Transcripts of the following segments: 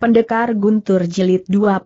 Pendekar Guntur Jilid 21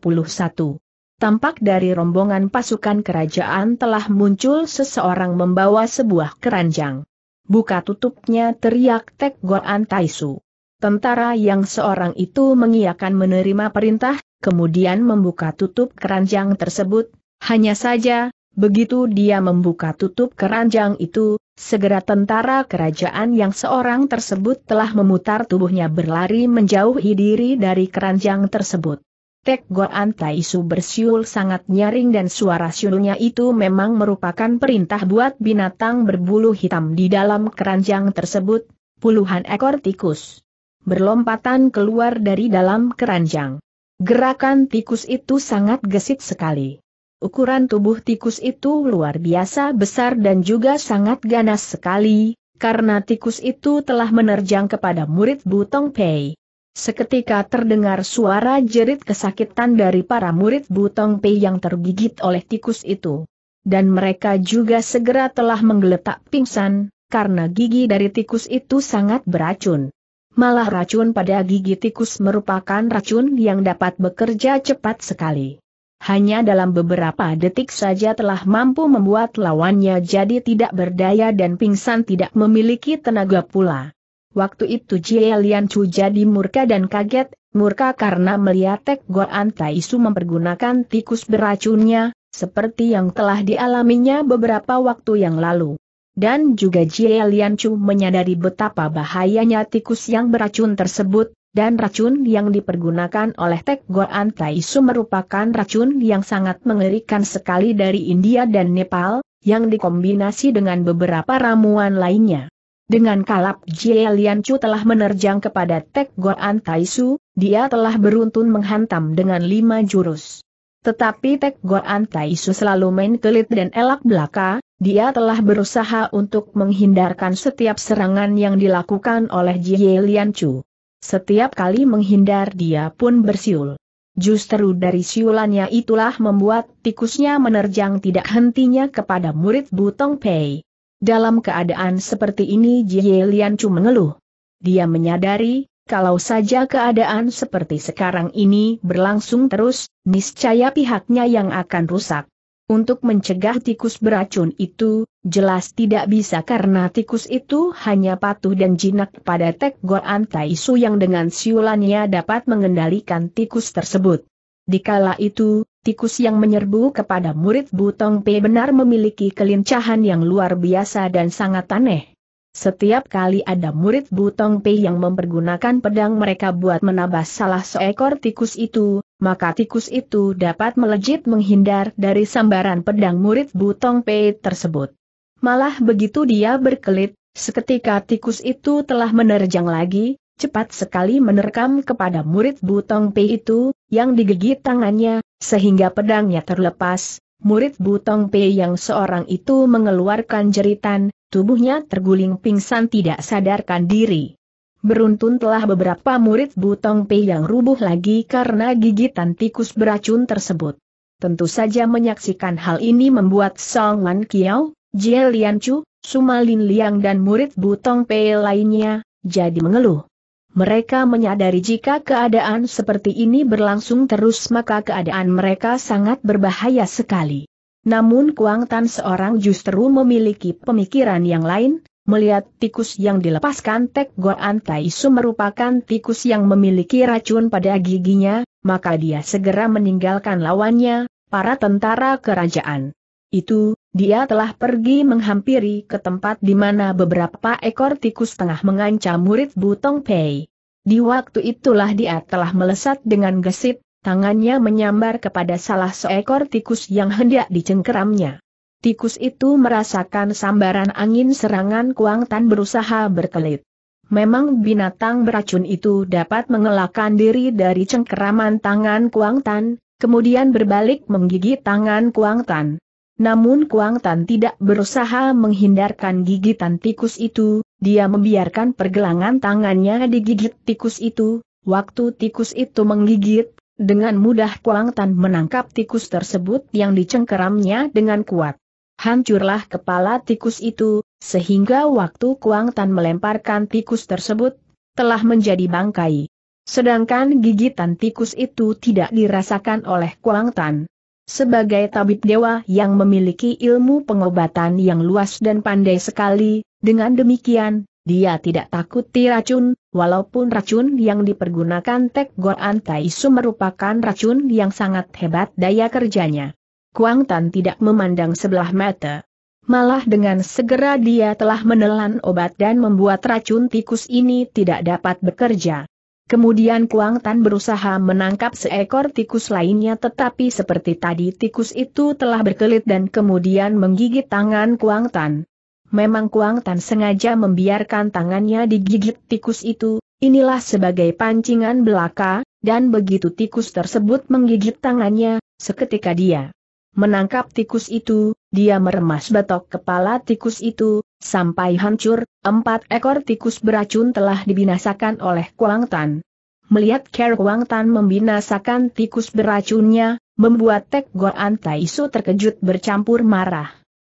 Tampak dari rombongan pasukan kerajaan telah muncul seseorang membawa sebuah keranjang. Buka tutupnya teriak Tek Goan Taisu. Tentara yang seorang itu mengiakan menerima perintah, kemudian membuka tutup keranjang tersebut, hanya saja, begitu dia membuka tutup keranjang itu, Segera tentara kerajaan yang seorang tersebut telah memutar tubuhnya berlari menjauhi diri dari keranjang tersebut. Tek Goan Taisu bersiul sangat nyaring dan suara siulnya itu memang merupakan perintah buat binatang berbulu hitam di dalam keranjang tersebut, puluhan ekor tikus. Berlompatan keluar dari dalam keranjang. Gerakan tikus itu sangat gesit sekali. Ukuran tubuh tikus itu luar biasa besar dan juga sangat ganas sekali, karena tikus itu telah menerjang kepada murid Butong Pei. Seketika terdengar suara jerit kesakitan dari para murid Butong Pei yang tergigit oleh tikus itu. Dan mereka juga segera telah menggeletak pingsan, karena gigi dari tikus itu sangat beracun. Malah racun pada gigi tikus merupakan racun yang dapat bekerja cepat sekali hanya dalam beberapa detik saja telah mampu membuat lawannya jadi tidak berdaya dan pingsan tidak memiliki tenaga pula. Waktu itu Jie Lian Chu jadi murka dan kaget, murka karena melihat Tek Goan Tai mempergunakan tikus beracunnya, seperti yang telah dialaminya beberapa waktu yang lalu. Dan juga Jie Lian Chu menyadari betapa bahayanya tikus yang beracun tersebut, dan racun yang dipergunakan oleh Tek Goan Taisu merupakan racun yang sangat mengerikan sekali dari India dan Nepal, yang dikombinasi dengan beberapa ramuan lainnya. Dengan kalap Jie Lian Chu telah menerjang kepada Tek Goan Taisu, dia telah beruntun menghantam dengan lima jurus. Tetapi Tek Goan Taisu selalu main kelit dan elak belaka, dia telah berusaha untuk menghindarkan setiap serangan yang dilakukan oleh Jie Lian Chu. Setiap kali menghindar dia pun bersiul. Justru dari siulannya itulah membuat tikusnya menerjang tidak hentinya kepada murid Butong Pei. Dalam keadaan seperti ini Jie Lian Chu mengeluh. Dia menyadari, kalau saja keadaan seperti sekarang ini berlangsung terus, niscaya pihaknya yang akan rusak. Untuk mencegah tikus beracun itu, jelas tidak bisa karena tikus itu hanya patuh dan jinak pada Tekgoan Taisu yang dengan siulannya dapat mengendalikan tikus tersebut. Di kala itu, tikus yang menyerbu kepada murid Butong P benar memiliki kelincahan yang luar biasa dan sangat aneh. Setiap kali ada murid Butong P yang mempergunakan pedang mereka buat menabas salah seekor tikus itu, maka tikus itu dapat melejit menghindar dari sambaran pedang murid Butong Pei tersebut. Malah begitu dia berkelit, seketika tikus itu telah menerjang lagi, cepat sekali menerkam kepada murid Butong Pei itu, yang digigit tangannya, sehingga pedangnya terlepas. Murid Butong Pei yang seorang itu mengeluarkan jeritan, tubuhnya terguling pingsan tidak sadarkan diri. Beruntun telah beberapa murid Butong Pei yang rubuh lagi karena gigitan tikus beracun tersebut. Tentu saja menyaksikan hal ini membuat Song Wan Kiao, Jie Lian Chu, Sumalin Liang dan murid Butong Pei lainnya, jadi mengeluh. Mereka menyadari jika keadaan seperti ini berlangsung terus maka keadaan mereka sangat berbahaya sekali. Namun Kuang Tan seorang justru memiliki pemikiran yang lain, Melihat tikus yang dilepaskan Tek Goan Taisu merupakan tikus yang memiliki racun pada giginya, maka dia segera meninggalkan lawannya, para tentara kerajaan. Itu, dia telah pergi menghampiri ke tempat di mana beberapa ekor tikus tengah mengancam murid Butong Pei. Di waktu itulah dia telah melesat dengan gesit, tangannya menyambar kepada salah seekor tikus yang hendak dicengkeramnya. Tikus itu merasakan sambaran angin serangan Kuang Tan berusaha berkelit. Memang binatang beracun itu dapat mengelakkan diri dari cengkeraman tangan Kuang Tan, kemudian berbalik menggigit tangan Kuang Tan. Namun Kuang Tan tidak berusaha menghindarkan gigitan tikus itu, dia membiarkan pergelangan tangannya digigit tikus itu, waktu tikus itu menggigit, dengan mudah Kuang Tan menangkap tikus tersebut yang dicengkeramnya dengan kuat. Hancurlah kepala tikus itu, sehingga waktu Kuang Tan melemparkan tikus tersebut, telah menjadi bangkai. Sedangkan gigitan tikus itu tidak dirasakan oleh Kuang Tan. Sebagai tabib dewa yang memiliki ilmu pengobatan yang luas dan pandai sekali, dengan demikian, dia tidak takut diracun, walaupun racun yang dipergunakan Tek Goan Taisu merupakan racun yang sangat hebat daya kerjanya. Kuang Tan tidak memandang sebelah mata. Malah dengan segera dia telah menelan obat dan membuat racun tikus ini tidak dapat bekerja. Kemudian Kuang Tan berusaha menangkap seekor tikus lainnya tetapi seperti tadi tikus itu telah berkelit dan kemudian menggigit tangan Kuang Tan. Memang Kuang Tan sengaja membiarkan tangannya digigit tikus itu, inilah sebagai pancingan belaka, dan begitu tikus tersebut menggigit tangannya, seketika dia menangkap tikus itu, dia meremas batok kepala tikus itu, sampai hancur, empat ekor tikus beracun telah dibinasakan oleh Kuang Tan. Melihat Ker Kuang Tan membinasakan tikus beracunnya, membuat Tek Goan Taiso terkejut bercampur marah.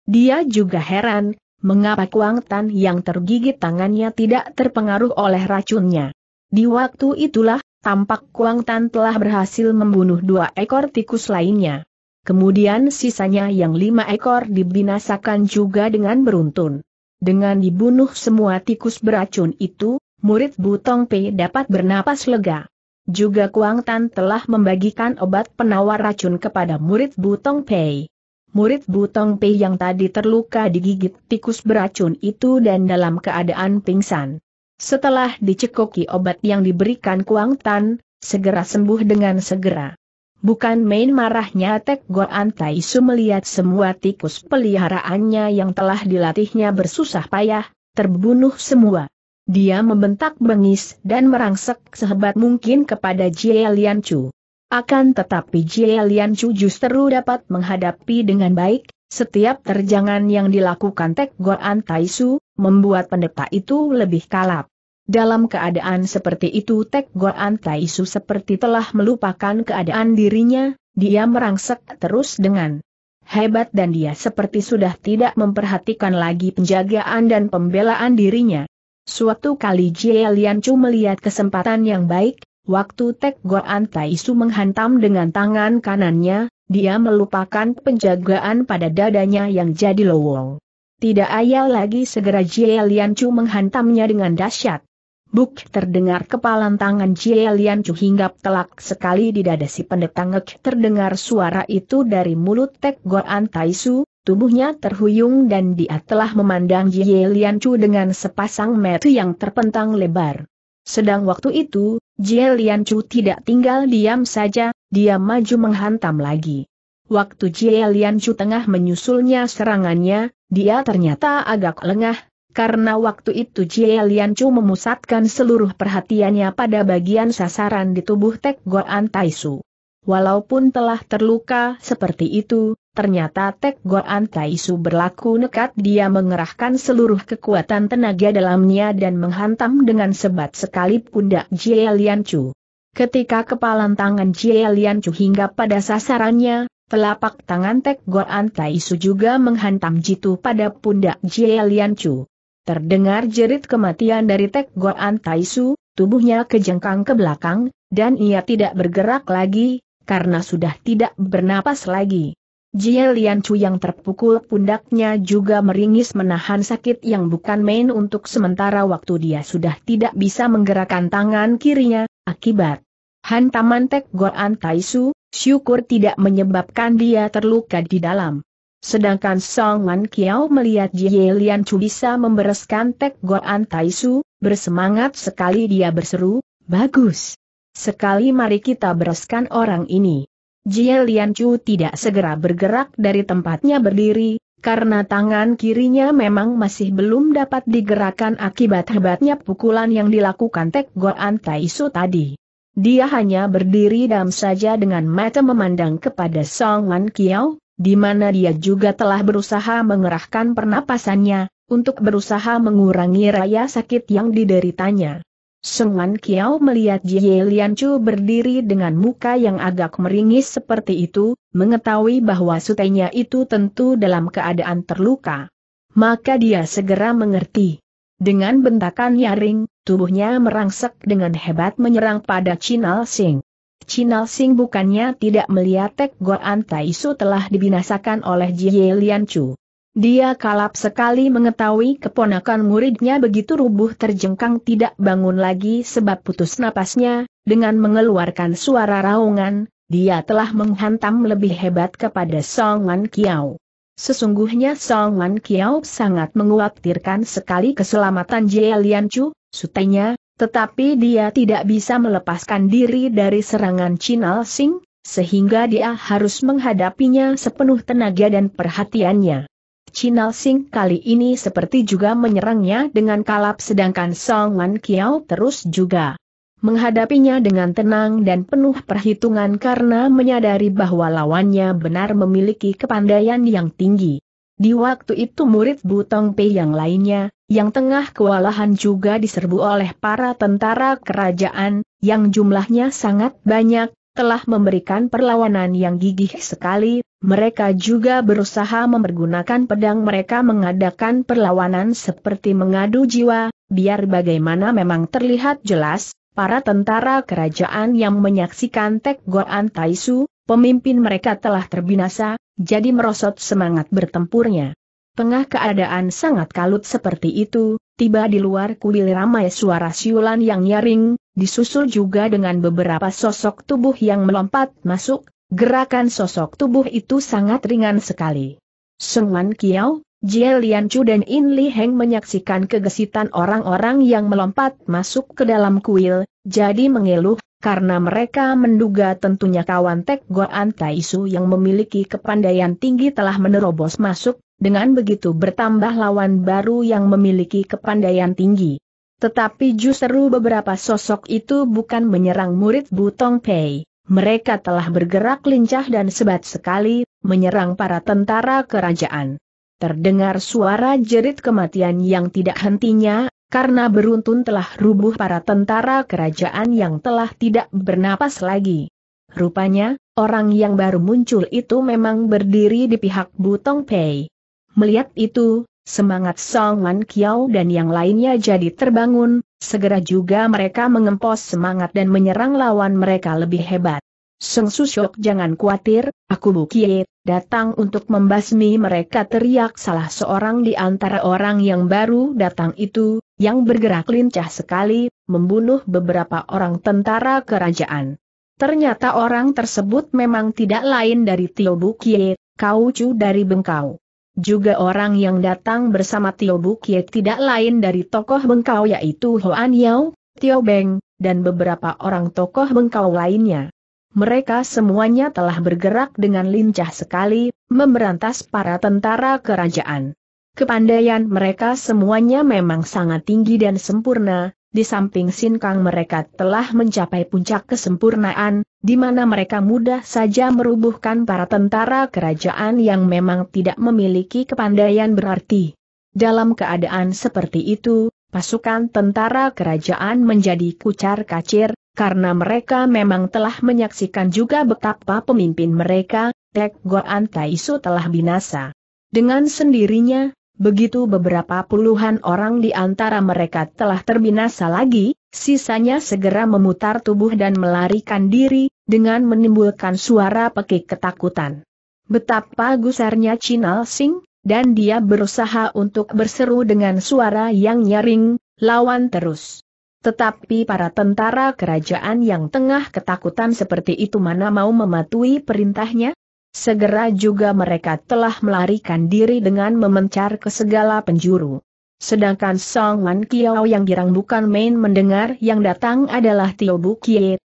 Dia juga heran, mengapa Kuang Tan yang tergigit tangannya tidak terpengaruh oleh racunnya. Di waktu itulah, tampak Kuang Tan telah berhasil membunuh dua ekor tikus lainnya. Kemudian sisanya yang lima ekor dibinasakan juga dengan beruntun. Dengan dibunuh semua tikus beracun itu, murid Butong Pei dapat bernapas lega. Juga Kuang Tan telah membagikan obat penawar racun kepada murid Butong Pei. Murid Butong Pei yang tadi terluka digigit tikus beracun itu dan dalam keadaan pingsan. Setelah dicekoki obat yang diberikan Kuang Tan, segera sembuh dengan segera. Bukan main marahnya Tek Goan Taisu melihat semua tikus peliharaannya yang telah dilatihnya bersusah payah, terbunuh semua. Dia membentak bengis dan merangsek sehebat mungkin kepada Jie Lian Chu. Akan tetapi Jie Lian Chu justru dapat menghadapi dengan baik, setiap terjangan yang dilakukan Tek Goan Taisu, membuat pendeta itu lebih kalap. Dalam keadaan seperti itu Tek Goan Taisu seperti telah melupakan keadaan dirinya, dia merangsek terus dengan hebat dan dia seperti sudah tidak memperhatikan lagi penjagaan dan pembelaan dirinya. Suatu kali Jie Lian Chu melihat kesempatan yang baik, waktu Tek Goan Taisu menghantam dengan tangan kanannya, dia melupakan penjagaan pada dadanya yang jadi lowong. Tidak ayal lagi segera Jie Lian Chu menghantamnya dengan dahsyat. Buk terdengar kepalan tangan Jie Lian Chu hinggap telak sekali di dada si pendeta ngek terdengar suara itu dari mulut Tek Goan Taisu, tubuhnya terhuyung dan dia telah memandang Jie Lian Chu dengan sepasang mata yang terpentang lebar. Sedang waktu itu, Jie Lian Chu tidak tinggal diam saja, dia maju menghantam lagi. Waktu Jie Lian Chu tengah menyusulnya serangannya, dia ternyata agak lengah, karena waktu itu Jie Liancu memusatkan seluruh perhatiannya pada bagian sasaran di tubuh Tek Goan Taisu. Walaupun telah terluka seperti itu, ternyata Tek Goan Taisu berlaku nekat dia mengerahkan seluruh kekuatan tenaga dalamnya dan menghantam dengan sebat sekali pundak Jie Liancu. Ketika kepalan tangan Jie Liancu hingga pada sasarannya, Telapak tangan Tek Goan Taisu juga menghantam jitu pada pundak Jie Liancu. Terdengar jerit kematian dari Tek Goan Taisu, tubuhnya kejengkang ke belakang, dan ia tidak bergerak lagi, karena sudah tidak bernapas lagi. Jie Lian Chu yang terpukul pundaknya juga meringis menahan sakit yang bukan main untuk sementara waktu dia sudah tidak bisa menggerakkan tangan kirinya, akibat hantaman Tek Goan Taisu, syukur tidak menyebabkan dia terluka di dalam. Sedangkan Song Wan Kiao melihat Jie Lian Chu bisa membereskan Tek Goan Tai Su, bersemangat sekali dia berseru, bagus. Sekali mari kita bereskan orang ini. Jie Lian Chu tidak segera bergerak dari tempatnya berdiri, karena tangan kirinya memang masih belum dapat digerakkan akibat hebatnya pukulan yang dilakukan Tek Goan Tai Su tadi. Dia hanya berdiri dam saja dengan mata memandang kepada Song Wan Kiao, di mana dia juga telah berusaha mengerahkan pernapasannya, untuk berusaha mengurangi raya sakit yang dideritanya. Sengwan Kiao melihat Jie Lian Chu berdiri dengan muka yang agak meringis seperti itu, mengetahui bahwa sutenya itu tentu dalam keadaan terluka. Maka dia segera mengerti. Dengan bentakan nyaring, tubuhnya merangsek dengan hebat menyerang pada Chinal Sing. Chinal Sing bukannya tidak melihat Tek Goan Taisu telah dibinasakan oleh Jie Lian Chu. Dia kalap sekali mengetahui keponakan muridnya begitu rubuh terjengkang tidak bangun lagi sebab putus napasnya, dengan mengeluarkan suara raungan, dia telah menghantam lebih hebat kepada Song Wan Kiao. Sesungguhnya Song Wan Kiao sangat menguatirkan sekali keselamatan Jie Lian Chu, sutenya, tetapi dia tidak bisa melepaskan diri dari serangan Chinal Sing, sehingga dia harus menghadapinya sepenuh tenaga dan perhatiannya. Chinal Sing kali ini seperti juga menyerangnya dengan kalap sedangkan Song Wan Kiao terus juga menghadapinya dengan tenang dan penuh perhitungan karena menyadari bahwa lawannya benar memiliki kepandaian yang tinggi. Di waktu itu murid Butong Pei yang lainnya, yang tengah kewalahan juga diserbu oleh para tentara kerajaan, yang jumlahnya sangat banyak, telah memberikan perlawanan yang gigih sekali, mereka juga berusaha mempergunakan pedang mereka mengadakan perlawanan seperti mengadu jiwa, biar bagaimana memang terlihat jelas, para tentara kerajaan yang menyaksikan Tek Goan Taisu, pemimpin mereka telah terbinasa, jadi merosot semangat bertempurnya. Tengah keadaan sangat kalut seperti itu, tiba di luar kuil ramai suara siulan yang nyaring, disusul juga dengan beberapa sosok tubuh yang melompat masuk, gerakan sosok tubuh itu sangat ringan sekali. Sengwan Kiao, Jie Chu dan In Li Heng menyaksikan kegesitan orang-orang yang melompat masuk ke dalam kuil, jadi mengeluh, karena mereka menduga tentunya kawan Tek Goan Taisu yang memiliki kepandaian tinggi telah menerobos masuk, dengan begitu bertambah lawan baru yang memiliki kepandaian tinggi. Tetapi justru beberapa sosok itu bukan menyerang murid Butong Pei. Mereka telah bergerak lincah dan sebat sekali, menyerang para tentara kerajaan terdengar suara jerit kematian yang tidak hentinya, karena beruntun telah rubuh para tentara kerajaan yang telah tidak bernapas lagi. Rupanya, orang yang baru muncul itu memang berdiri di pihak Butong Pei. Melihat itu, semangat Song Wan Kiao dan yang lainnya jadi terbangun, segera juga mereka mengempos semangat dan menyerang lawan mereka lebih hebat. Seng Susyok jangan khawatir, aku Bukie, datang untuk membasmi mereka teriak salah seorang di antara orang yang baru datang itu, yang bergerak lincah sekali, membunuh beberapa orang tentara kerajaan. Ternyata orang tersebut memang tidak lain dari Tio Bukie, cu dari Bengkau. Juga orang yang datang bersama Tio Bukie tidak lain dari tokoh Bengkau yaitu Hoan Yao, Tio Beng, dan beberapa orang tokoh Bengkau lainnya mereka semuanya telah bergerak dengan lincah sekali, memberantas para tentara kerajaan. Kepandaian mereka semuanya memang sangat tinggi dan sempurna, di samping sinkang mereka telah mencapai puncak kesempurnaan, di mana mereka mudah saja merubuhkan para tentara kerajaan yang memang tidak memiliki kepandaian berarti. Dalam keadaan seperti itu, pasukan tentara kerajaan menjadi kucar-kacir, karena mereka memang telah menyaksikan juga betapa pemimpin mereka, Tek Goan Taisu telah binasa. Dengan sendirinya, Begitu beberapa puluhan orang di antara mereka telah terbinasa lagi, sisanya segera memutar tubuh dan melarikan diri, dengan menimbulkan suara pekik ketakutan. Betapa gusarnya Chinal Sing, dan dia berusaha untuk berseru dengan suara yang nyaring, lawan terus. Tetapi para tentara kerajaan yang tengah ketakutan seperti itu mana mau mematuhi perintahnya? Segera juga mereka telah melarikan diri dengan memencar ke segala penjuru. Sedangkan Song Wan Kiao yang girang bukan main mendengar yang datang adalah Tio Bu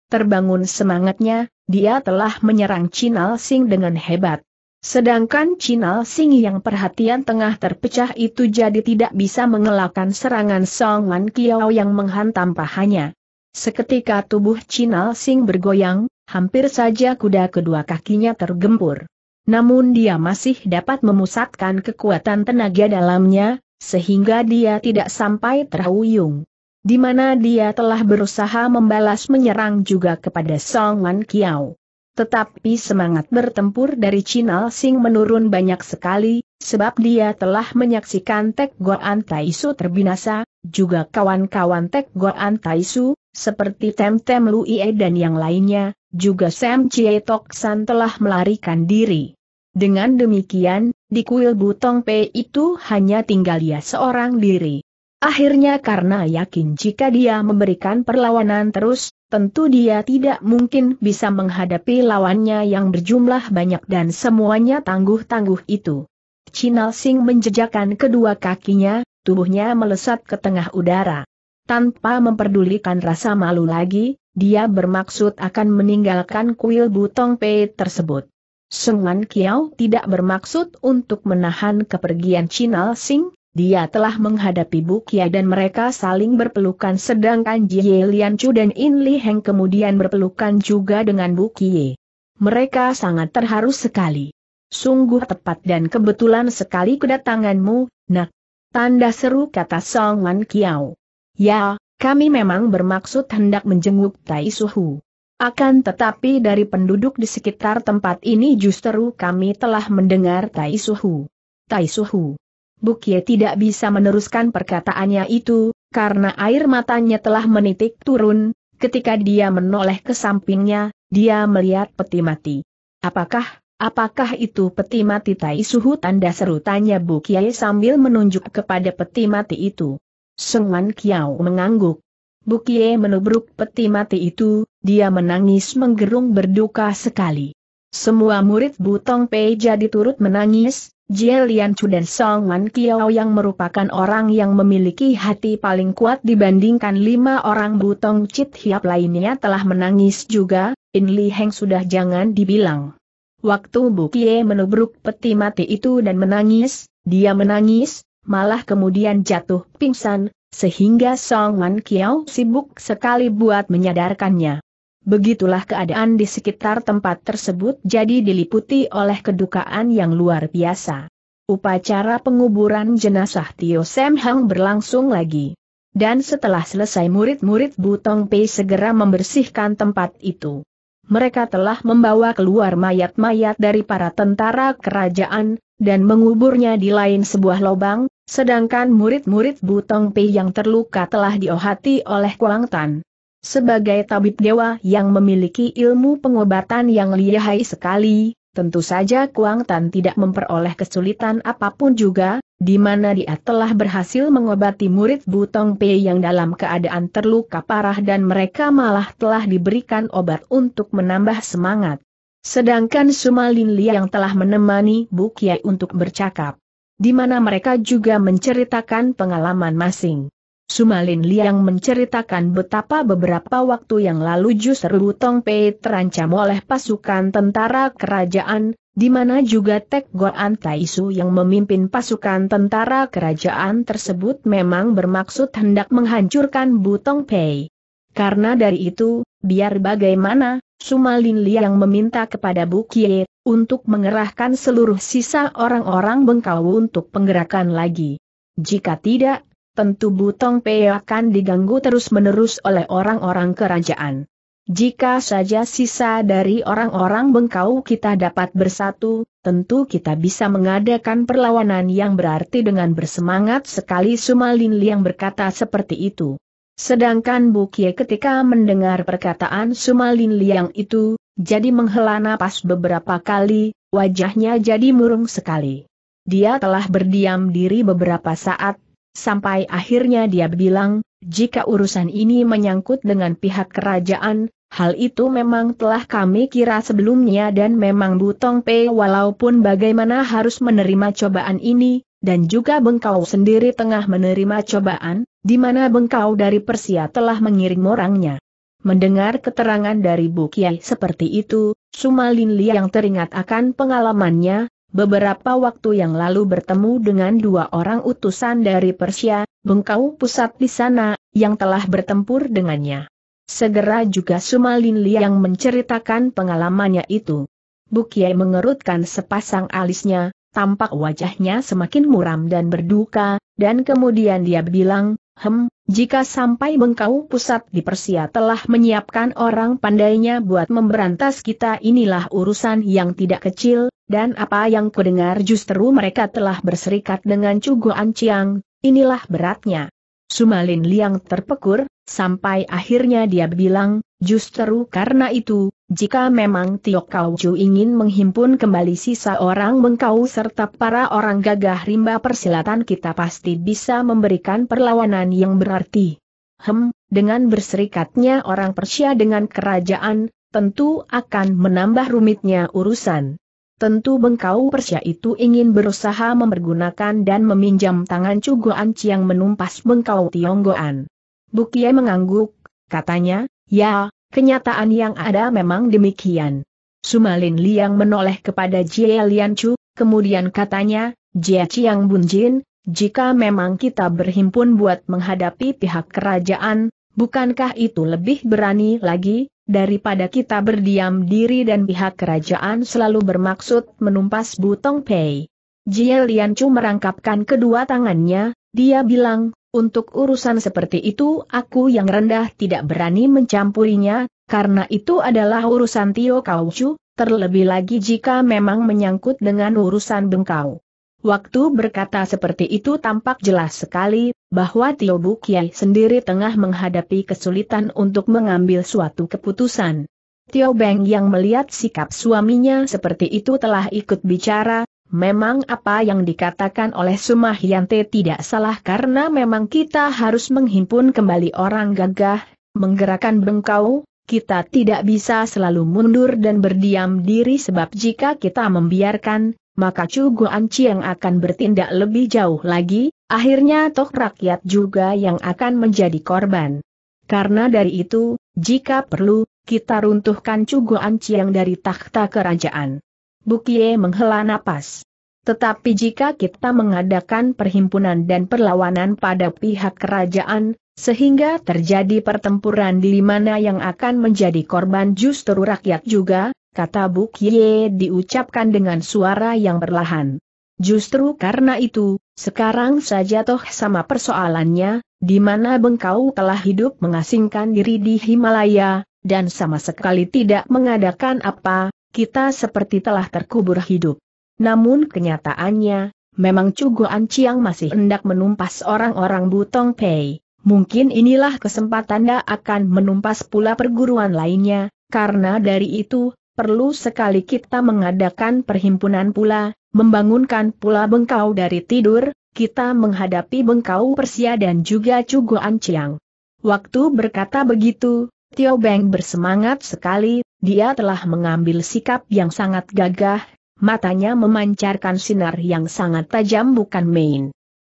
terbangun semangatnya, dia telah menyerang Chinal Sing dengan hebat. Sedangkan Cina Sing yang perhatian tengah terpecah itu jadi tidak bisa mengelakkan serangan Songan Kiao yang menghantam pahanya. Seketika tubuh Cina Sing bergoyang, hampir saja kuda kedua kakinya tergempur. Namun dia masih dapat memusatkan kekuatan tenaga dalamnya, sehingga dia tidak sampai terhuyung. Di mana dia telah berusaha membalas menyerang juga kepada Songan Kiao. Tetapi semangat bertempur dari Chinal Sing menurun banyak sekali, sebab dia telah menyaksikan Tek Goan Taisu terbinasa, juga kawan-kawan Tek Goan Taisu, seperti Tem Tem Luie dan yang lainnya, juga Sam Chie Tok San telah melarikan diri. Dengan demikian, di kuil Butong P itu hanya tinggal ia seorang diri. Akhirnya karena yakin jika dia memberikan perlawanan terus, tentu dia tidak mungkin bisa menghadapi lawannya yang berjumlah banyak dan semuanya tangguh-tangguh itu. Chinal Singh menjejakkan kedua kakinya, tubuhnya melesat ke tengah udara. Tanpa memperdulikan rasa malu lagi, dia bermaksud akan meninggalkan kuil butong Pei tersebut. Sungan Kiao tidak bermaksud untuk menahan kepergian Chinal Singh dia telah menghadapi Bukia dan mereka saling berpelukan sedangkan Jie Lian Chu dan In Li Heng kemudian berpelukan juga dengan Bukie. Mereka sangat terharu sekali. Sungguh tepat dan kebetulan sekali kedatanganmu, nak. Tanda seru kata Song Wan Kiao. Ya, kami memang bermaksud hendak menjenguk Tai Suhu. Akan tetapi dari penduduk di sekitar tempat ini justru kami telah mendengar Tai Suhu. Tai Suhu Bukie tidak bisa meneruskan perkataannya itu, karena air matanya telah menitik turun, ketika dia menoleh ke sampingnya, dia melihat peti mati. Apakah, apakah itu peti mati Tai Suhu tanda seru tanya Bukie sambil menunjuk kepada peti mati itu. Wan Kiao mengangguk. Bukie menubruk peti mati itu, dia menangis menggerung berduka sekali. Semua murid Butong Pei jadi turut menangis, Jie Lian Chu dan Song An Kiao yang merupakan orang yang memiliki hati paling kuat dibandingkan lima orang butong Chit Hiap lainnya telah menangis juga, In Li Heng sudah jangan dibilang. Waktu Bu Kie menubruk peti mati itu dan menangis, dia menangis, malah kemudian jatuh pingsan, sehingga Song An Kiao sibuk sekali buat menyadarkannya. Begitulah keadaan di sekitar tempat tersebut jadi diliputi oleh kedukaan yang luar biasa. Upacara penguburan jenazah Tio Sem Hang berlangsung lagi. Dan setelah selesai murid-murid Butong Pei segera membersihkan tempat itu. Mereka telah membawa keluar mayat-mayat dari para tentara kerajaan, dan menguburnya di lain sebuah lobang, sedangkan murid-murid Butong Pei yang terluka telah diohati oleh Kuang Tan. Sebagai tabib dewa yang memiliki ilmu pengobatan yang lihai sekali, tentu saja Kuang Tan tidak memperoleh kesulitan apapun juga, di mana dia telah berhasil mengobati murid Butong Pei yang dalam keadaan terluka parah dan mereka malah telah diberikan obat untuk menambah semangat. Sedangkan Sumalin Li yang telah menemani Bu Kiai untuk bercakap, di mana mereka juga menceritakan pengalaman masing. Sumalin Liang menceritakan betapa beberapa waktu yang lalu justru Tong Pei terancam oleh pasukan tentara kerajaan, di mana juga Tek Goan Taisu yang memimpin pasukan tentara kerajaan tersebut memang bermaksud hendak menghancurkan Butong Pei. Karena dari itu, biar bagaimana, Sumalin Liang meminta kepada Bu untuk mengerahkan seluruh sisa orang-orang Bengkau untuk penggerakan lagi. Jika tidak, tentu Butong Pei akan diganggu terus-menerus oleh orang-orang kerajaan. Jika saja sisa dari orang-orang bengkau kita dapat bersatu, tentu kita bisa mengadakan perlawanan yang berarti dengan bersemangat sekali Sumalin Liang berkata seperti itu. Sedangkan Bukie ketika mendengar perkataan Sumalin Liang itu, jadi menghela napas beberapa kali, wajahnya jadi murung sekali. Dia telah berdiam diri beberapa saat sampai akhirnya dia bilang, jika urusan ini menyangkut dengan pihak kerajaan, hal itu memang telah kami kira sebelumnya dan memang Butong Pei walaupun bagaimana harus menerima cobaan ini, dan juga Bengkau sendiri tengah menerima cobaan, di mana Bengkau dari Persia telah mengirim orangnya. Mendengar keterangan dari Bu seperti itu, Sumalin Li yang teringat akan pengalamannya, beberapa waktu yang lalu bertemu dengan dua orang utusan dari Persia, Bengkau pusat di sana, yang telah bertempur dengannya. Segera juga Sumalin yang menceritakan pengalamannya itu. Bukiai mengerutkan sepasang alisnya, tampak wajahnya semakin muram dan berduka, dan kemudian dia bilang, Hem, jika sampai bengkau pusat di Persia telah menyiapkan orang pandainya buat memberantas kita inilah urusan yang tidak kecil, dan apa yang kudengar justru mereka telah berserikat dengan Cugo Anciang, inilah beratnya. Sumalin Liang terpekur, Sampai akhirnya dia bilang, justru karena itu, jika memang Tio Kau ingin menghimpun kembali sisa orang bengkau serta para orang gagah rimba persilatan kita pasti bisa memberikan perlawanan yang berarti. Hem, dengan berserikatnya orang Persia dengan kerajaan, tentu akan menambah rumitnya urusan. Tentu bengkau Persia itu ingin berusaha mempergunakan dan meminjam tangan Cugoan Ciang menumpas bengkau Tionggoan. Bukie mengangguk, katanya, ya, kenyataan yang ada memang demikian. Sumalin Liang menoleh kepada Jie Lian Chu, kemudian katanya, Jie Chiang Bunjin, jika memang kita berhimpun buat menghadapi pihak kerajaan, bukankah itu lebih berani lagi, daripada kita berdiam diri dan pihak kerajaan selalu bermaksud menumpas Butong Pei. Jie Lian Chu merangkapkan kedua tangannya, dia bilang, untuk urusan seperti itu aku yang rendah tidak berani mencampurinya, karena itu adalah urusan Tio Kaucu, terlebih lagi jika memang menyangkut dengan urusan bengkau. Waktu berkata seperti itu tampak jelas sekali, bahwa Tio Bukiai sendiri tengah menghadapi kesulitan untuk mengambil suatu keputusan. Tio Beng yang melihat sikap suaminya seperti itu telah ikut bicara, Memang apa yang dikatakan oleh Sumahyante tidak salah karena memang kita harus menghimpun kembali orang gagah, menggerakkan bengkau, kita tidak bisa selalu mundur dan berdiam diri sebab jika kita membiarkan, maka Cugu Anci yang akan bertindak lebih jauh lagi, akhirnya toh rakyat juga yang akan menjadi korban. Karena dari itu, jika perlu, kita runtuhkan Cugu Anci yang dari takhta kerajaan. Bukie menghela napas. Tetapi jika kita mengadakan perhimpunan dan perlawanan pada pihak kerajaan, sehingga terjadi pertempuran di mana yang akan menjadi korban justru rakyat juga, kata Bukie diucapkan dengan suara yang berlahan. Justru karena itu, sekarang saja toh sama persoalannya, di mana bengkau telah hidup mengasingkan diri di Himalaya, dan sama sekali tidak mengadakan apa, kita seperti telah terkubur hidup. Namun kenyataannya, memang Cugo Anciang masih hendak menumpas orang-orang Butong Pei. Mungkin inilah kesempatan dia akan menumpas pula perguruan lainnya, karena dari itu, perlu sekali kita mengadakan perhimpunan pula, membangunkan pula bengkau dari tidur, kita menghadapi bengkau Persia dan juga Cugo Anciang. Waktu berkata begitu, Tio Beng bersemangat sekali, dia telah mengambil sikap yang sangat gagah, matanya memancarkan sinar yang sangat tajam bukan main.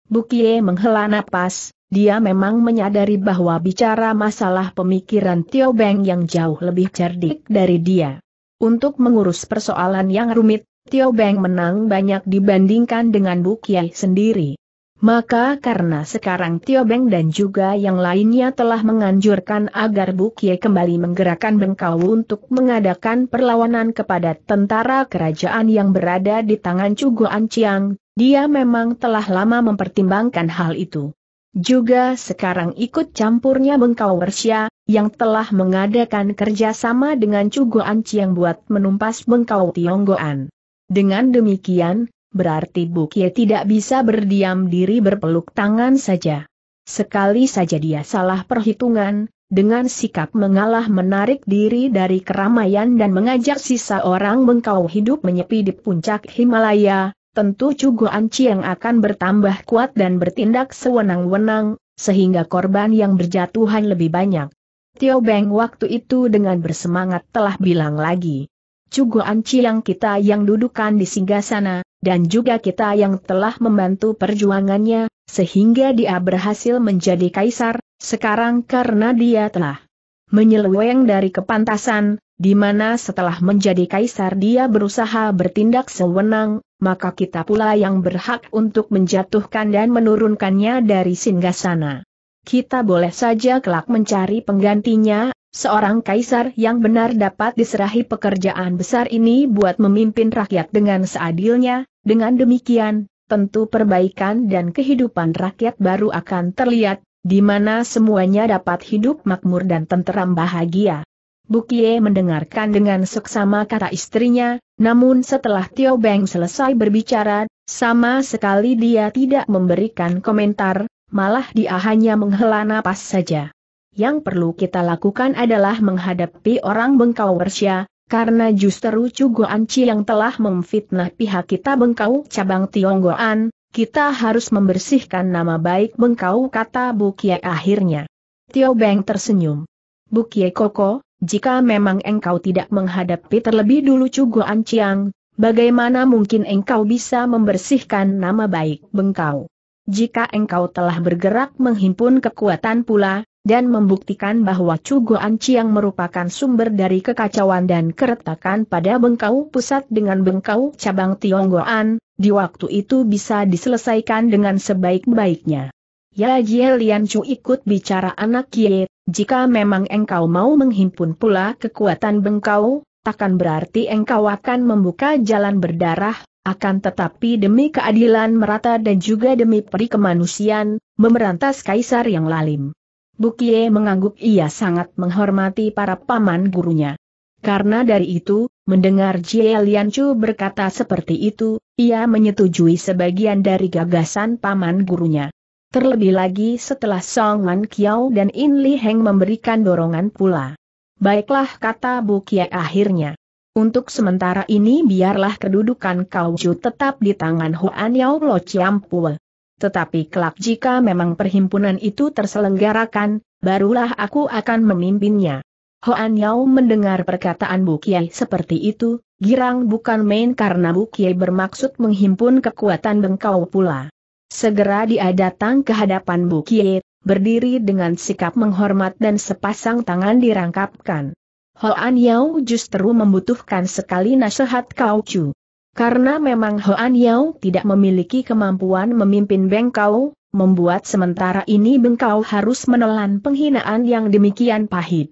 Bukie menghela napas, dia memang menyadari bahwa bicara masalah pemikiran Tio Beng yang jauh lebih cerdik dari dia. Untuk mengurus persoalan yang rumit, Tio Beng menang banyak dibandingkan dengan Bukie sendiri. Maka karena sekarang Tio Beng dan juga yang lainnya telah menganjurkan agar Bukye kembali menggerakkan bengkau untuk mengadakan perlawanan kepada tentara kerajaan yang berada di tangan Cugo Anciang, dia memang telah lama mempertimbangkan hal itu. Juga sekarang ikut campurnya bengkau Wersia, yang telah mengadakan kerjasama dengan Cugo Anciang buat menumpas bengkau Tionggoan. Dengan demikian, berarti Bukie tidak bisa berdiam diri berpeluk tangan saja. Sekali saja dia salah perhitungan, dengan sikap mengalah menarik diri dari keramaian dan mengajak sisa orang mengkau hidup menyepi di puncak Himalaya, tentu Anci yang akan bertambah kuat dan bertindak sewenang-wenang, sehingga korban yang berjatuhan lebih banyak. Tio Beng waktu itu dengan bersemangat telah bilang lagi anci Ciang kita yang dudukan di singgah dan juga kita yang telah membantu perjuangannya, sehingga dia berhasil menjadi kaisar, sekarang karena dia telah menyeleweng dari kepantasan, di mana setelah menjadi kaisar dia berusaha bertindak sewenang, maka kita pula yang berhak untuk menjatuhkan dan menurunkannya dari singgah Kita boleh saja kelak mencari penggantinya, Seorang kaisar yang benar dapat diserahi pekerjaan besar ini buat memimpin rakyat dengan seadilnya, dengan demikian, tentu perbaikan dan kehidupan rakyat baru akan terlihat, di mana semuanya dapat hidup makmur dan tenteram bahagia. Bukie mendengarkan dengan seksama kata istrinya, namun setelah Tio Beng selesai berbicara, sama sekali dia tidak memberikan komentar, malah dia hanya menghela napas saja yang perlu kita lakukan adalah menghadapi orang Bengkau Wersia, karena justru Cugoan Anci yang telah memfitnah pihak kita Bengkau cabang Tionggoan, kita harus membersihkan nama baik Bengkau kata Bukie akhirnya. Tio Beng tersenyum. Bukie Koko, jika memang engkau tidak menghadapi terlebih dulu Cugoan Anciang, bagaimana mungkin engkau bisa membersihkan nama baik Bengkau? Jika engkau telah bergerak menghimpun kekuatan pula, dan membuktikan bahwa Anci yang merupakan sumber dari kekacauan dan keretakan pada Bengkau Pusat dengan Bengkau Cabang Tionggoan, di waktu itu bisa diselesaikan dengan sebaik-baiknya. Ya Jie Lian Chu ikut bicara anak Ye, jika memang engkau mau menghimpun pula kekuatan Bengkau, takkan berarti engkau akan membuka jalan berdarah, akan tetapi demi keadilan merata dan juga demi peri kemanusiaan, memerantas kaisar yang lalim. Bukie mengangguk ia sangat menghormati para paman gurunya. Karena dari itu, mendengar Jie Chu berkata seperti itu, ia menyetujui sebagian dari gagasan paman gurunya. Terlebih lagi setelah Song Man Kiao dan In Li Heng memberikan dorongan pula. Baiklah kata Bukie akhirnya. Untuk sementara ini biarlah kedudukan kau Chu tetap di tangan Huan Yao Lo Chiam Pue tetapi kelak jika memang perhimpunan itu terselenggarakan, barulah aku akan memimpinnya. Hoan Yao mendengar perkataan Bu Kiai seperti itu, girang bukan main karena Bu Kiai bermaksud menghimpun kekuatan bengkau pula. Segera dia datang ke hadapan Bu Kiai, berdiri dengan sikap menghormat dan sepasang tangan dirangkapkan. Hoan Yao justru membutuhkan sekali nasihat Kau Chu. Karena memang Hoan Yao tidak memiliki kemampuan memimpin Bengkau, membuat sementara ini Bengkau harus menelan penghinaan yang demikian pahit.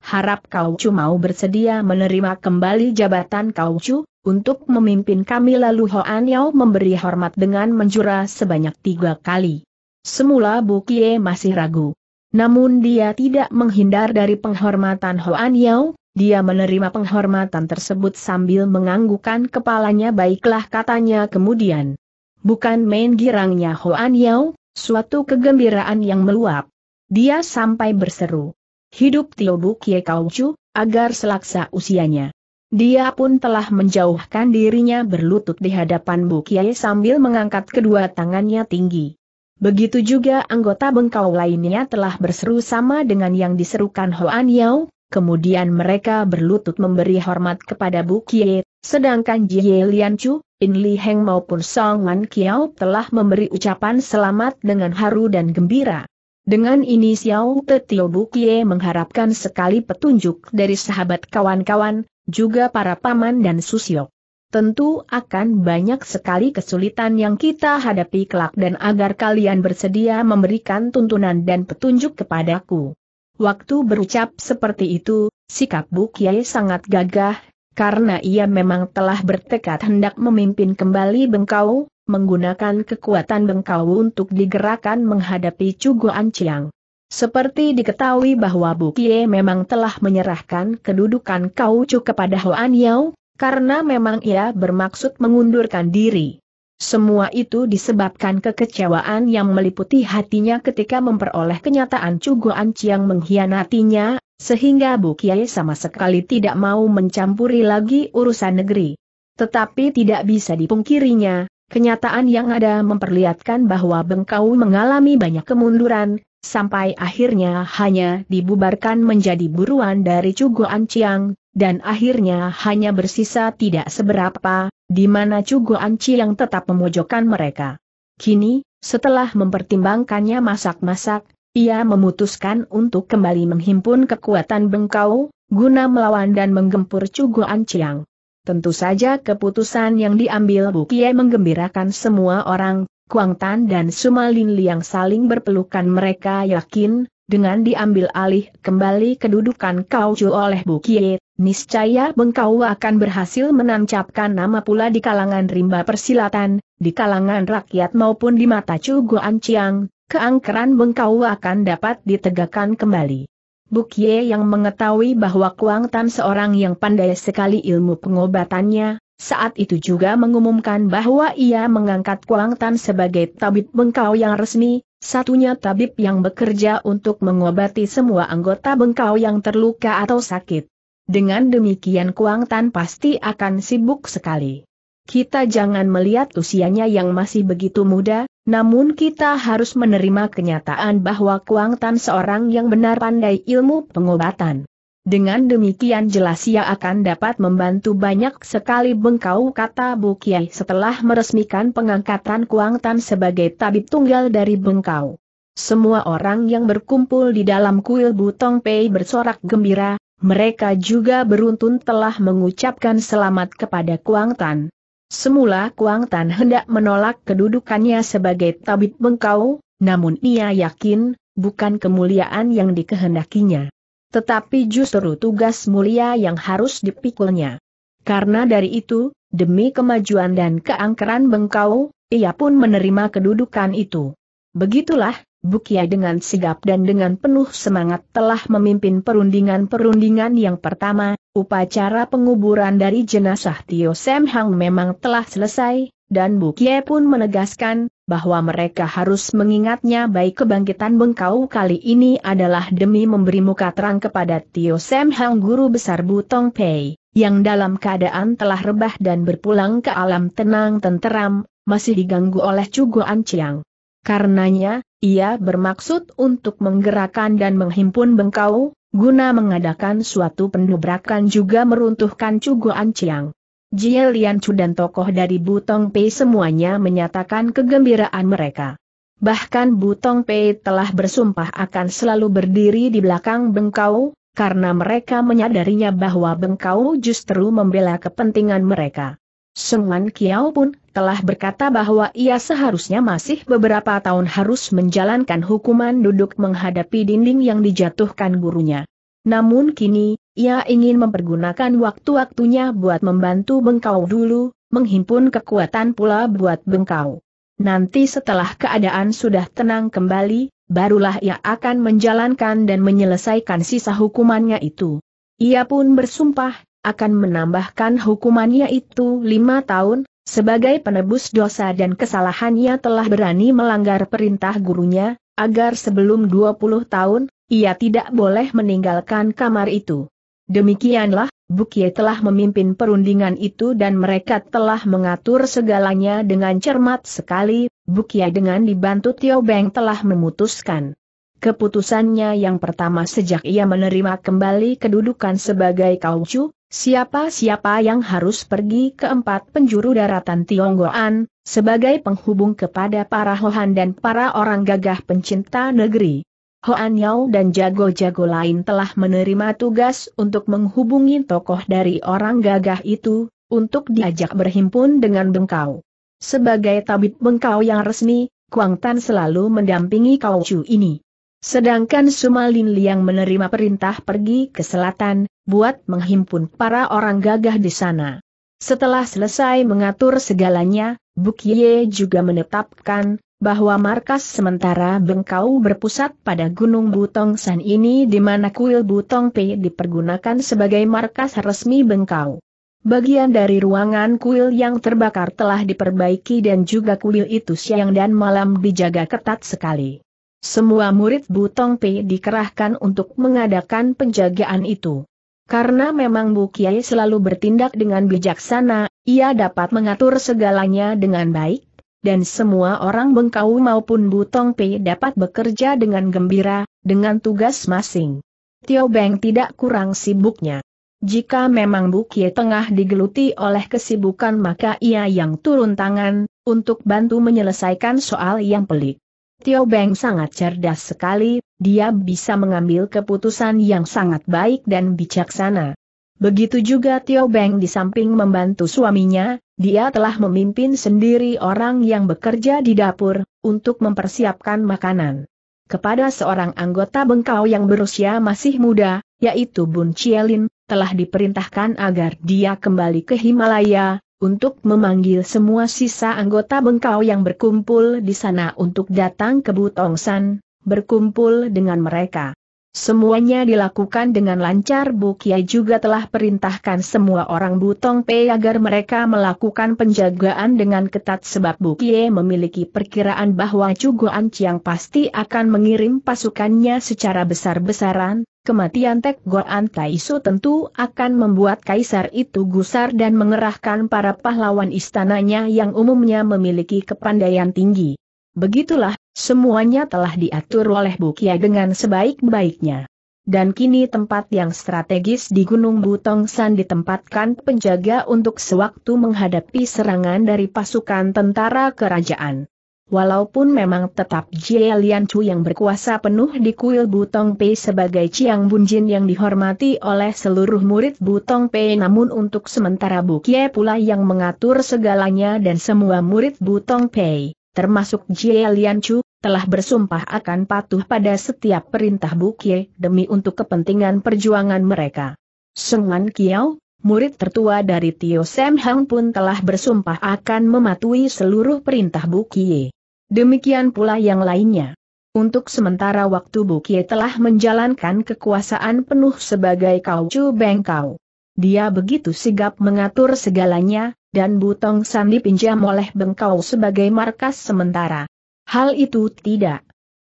Harap kau Chu mau bersedia menerima kembali jabatan kau Chu, untuk memimpin kami lalu Hoan Yao memberi hormat dengan menjura sebanyak tiga kali. Semula Bu Kie masih ragu. Namun dia tidak menghindar dari penghormatan Hoan Yao, dia menerima penghormatan tersebut sambil menganggukkan kepalanya baiklah katanya kemudian. Bukan main girangnya Hoan Yao, suatu kegembiraan yang meluap. Dia sampai berseru. Hidup Tio Bu Kie Kau Chu, agar selaksa usianya. Dia pun telah menjauhkan dirinya berlutut di hadapan Bu Kiai sambil mengangkat kedua tangannya tinggi. Begitu juga anggota bengkau lainnya telah berseru sama dengan yang diserukan Hoan Yao, kemudian mereka berlutut memberi hormat kepada Bu Kie, sedangkan Jie Lian Chu, In Li Heng maupun Song Wan Kiao telah memberi ucapan selamat dengan haru dan gembira. Dengan ini Xiao Te Tio Bu Kie mengharapkan sekali petunjuk dari sahabat kawan-kawan, juga para paman dan susio. Tentu akan banyak sekali kesulitan yang kita hadapi kelak dan agar kalian bersedia memberikan tuntunan dan petunjuk kepadaku. Waktu berucap seperti itu, sikap Bu Kiai sangat gagah, karena ia memang telah bertekad hendak memimpin kembali Bengkau, menggunakan kekuatan Bengkau untuk digerakkan menghadapi Cuguan Ciang. Seperti diketahui bahwa Bu Kie memang telah menyerahkan kedudukan kau cu kepada Hoan Yao, karena memang ia bermaksud mengundurkan diri. Semua itu disebabkan kekecewaan yang meliputi hatinya ketika memperoleh kenyataan Cugo Anciang mengkhianatinya, sehingga Bu Kiai sama sekali tidak mau mencampuri lagi urusan negeri. Tetapi tidak bisa dipungkirinya, kenyataan yang ada memperlihatkan bahwa Bengkau mengalami banyak kemunduran, sampai akhirnya hanya dibubarkan menjadi buruan dari Cugo Anciang, dan akhirnya hanya bersisa tidak seberapa, di mana Cugo Anci yang tetap memojokkan mereka. Kini, setelah mempertimbangkannya masak-masak, ia memutuskan untuk kembali menghimpun kekuatan bengkau, guna melawan dan menggempur Cugo Anciang. Tentu saja keputusan yang diambil Bukie menggembirakan semua orang, Kuang Tan dan Sumalin Liang saling berpelukan mereka yakin, dengan diambil alih kembali kedudukan Kaucu oleh Bukie, niscaya Bengkau akan berhasil menancapkan nama pula di kalangan rimba persilatan, di kalangan rakyat maupun di mata Guan Chiang, keangkeran Bengkau akan dapat ditegakkan kembali. Bukie yang mengetahui bahwa Kuang Tan seorang yang pandai sekali ilmu pengobatannya, saat itu juga mengumumkan bahwa ia mengangkat Kuang Tan sebagai tabib Bengkau yang resmi, Satunya tabib yang bekerja untuk mengobati semua anggota bengkau yang terluka atau sakit. Dengan demikian Kuang Tan pasti akan sibuk sekali. Kita jangan melihat usianya yang masih begitu muda, namun kita harus menerima kenyataan bahwa Kuang Tan seorang yang benar pandai ilmu pengobatan. Dengan demikian jelas ia akan dapat membantu banyak sekali bengkau kata Bu Kiai setelah meresmikan pengangkatan Kuang Tan sebagai tabib tunggal dari bengkau. Semua orang yang berkumpul di dalam kuil Butong Pei bersorak gembira, mereka juga beruntun telah mengucapkan selamat kepada Kuang Tan. Semula Kuang Tan hendak menolak kedudukannya sebagai tabib bengkau, namun ia yakin, bukan kemuliaan yang dikehendakinya. Tetapi justru tugas mulia yang harus dipikulnya. Karena dari itu, demi kemajuan dan keangkeran Bengkau, ia pun menerima kedudukan itu. Begitulah, Bukia dengan sigap dan dengan penuh semangat telah memimpin perundingan-perundingan yang pertama, upacara penguburan dari jenazah Tio Sem Hang memang telah selesai, dan Bukia pun menegaskan, bahwa mereka harus mengingatnya baik kebangkitan bengkau kali ini adalah demi memberi muka terang kepada Tio Sam Hang Guru Besar Butong Pei, yang dalam keadaan telah rebah dan berpulang ke alam tenang tenteram, masih diganggu oleh Cuguan Chiang Karenanya, ia bermaksud untuk menggerakkan dan menghimpun bengkau, guna mengadakan suatu pendobrakan juga meruntuhkan Cuguan Chiang Jie Lian Chu dan tokoh dari Butong Pei semuanya menyatakan kegembiraan mereka. Bahkan Butong Pei telah bersumpah akan selalu berdiri di belakang Bengkau, karena mereka menyadarinya bahwa Bengkau justru membela kepentingan mereka. Sengwan Kiao pun telah berkata bahwa ia seharusnya masih beberapa tahun harus menjalankan hukuman duduk menghadapi dinding yang dijatuhkan gurunya. Namun kini, ia ingin mempergunakan waktu-waktunya buat membantu bengkau dulu, menghimpun kekuatan pula buat bengkau. Nanti setelah keadaan sudah tenang kembali, barulah ia akan menjalankan dan menyelesaikan sisa hukumannya itu. Ia pun bersumpah, akan menambahkan hukumannya itu lima tahun, sebagai penebus dosa dan kesalahannya telah berani melanggar perintah gurunya, agar sebelum 20 tahun, ia tidak boleh meninggalkan kamar itu. Demikianlah, Bukie telah memimpin perundingan itu dan mereka telah mengatur segalanya dengan cermat sekali, Bukie dengan dibantu Tio Beng telah memutuskan. Keputusannya yang pertama sejak ia menerima kembali kedudukan sebagai kaucu, siapa-siapa yang harus pergi ke empat penjuru daratan Tionggoan, sebagai penghubung kepada para Hohan dan para orang gagah pencinta negeri. Hoan Yao dan jago-jago lain telah menerima tugas untuk menghubungi tokoh dari orang gagah itu, untuk diajak berhimpun dengan Bengkau. Sebagai tabib Bengkau yang resmi, Kuang Tan selalu mendampingi Kau Chu ini. Sedangkan Sumalin Liang menerima perintah pergi ke selatan, buat menghimpun para orang gagah di sana. Setelah selesai mengatur segalanya, Bukye juga menetapkan bahwa markas sementara Bengkau berpusat pada Gunung Butong San ini di mana kuil Butong P dipergunakan sebagai markas resmi Bengkau. Bagian dari ruangan kuil yang terbakar telah diperbaiki dan juga kuil itu siang dan malam dijaga ketat sekali. Semua murid Butong P dikerahkan untuk mengadakan penjagaan itu. Karena memang Bu Kiai selalu bertindak dengan bijaksana, ia dapat mengatur segalanya dengan baik, dan semua orang Bengkau maupun Butong Pei dapat bekerja dengan gembira, dengan tugas masing. Tio Beng tidak kurang sibuknya. Jika memang Bukie tengah digeluti oleh kesibukan maka ia yang turun tangan, untuk bantu menyelesaikan soal yang pelik. Tio Beng sangat cerdas sekali, dia bisa mengambil keputusan yang sangat baik dan bijaksana. Begitu juga Tio Beng di samping membantu suaminya, dia telah memimpin sendiri orang yang bekerja di dapur, untuk mempersiapkan makanan. Kepada seorang anggota Bengkau yang berusia masih muda, yaitu Bun Cielin, telah diperintahkan agar dia kembali ke Himalaya, untuk memanggil semua sisa anggota Bengkau yang berkumpul di sana untuk datang ke Butongsan, berkumpul dengan mereka. Semuanya dilakukan dengan lancar Bu juga telah perintahkan semua orang Butong Pei agar mereka melakukan penjagaan dengan ketat sebab Bu memiliki perkiraan bahwa Cuguan Chiang pasti akan mengirim pasukannya secara besar-besaran, kematian Tek Goan Taisu tentu akan membuat kaisar itu gusar dan mengerahkan para pahlawan istananya yang umumnya memiliki kepandaian tinggi. Begitulah Semuanya telah diatur oleh Bukia dengan sebaik-baiknya. Dan kini tempat yang strategis di Gunung Butong Butongsan ditempatkan penjaga untuk sewaktu menghadapi serangan dari pasukan tentara kerajaan. Walaupun memang tetap Jie Lian Chu yang berkuasa penuh di kuil Butong Pei sebagai Chiang Bunjin yang dihormati oleh seluruh murid Butong Pei namun untuk sementara Bukie pula yang mengatur segalanya dan semua murid Butong Pei termasuk Jie Lian Chu, telah bersumpah akan patuh pada setiap perintah Bukye demi untuk kepentingan perjuangan mereka. Sengan Kiao, murid tertua dari Tio Sam Hang pun telah bersumpah akan mematuhi seluruh perintah Bukye. Demikian pula yang lainnya. Untuk sementara waktu Bukye telah menjalankan kekuasaan penuh sebagai Kaucu Bengkau. Dia begitu sigap mengatur segalanya, dan Butong Sandi pinjam oleh Bengkau sebagai markas sementara. Hal itu tidak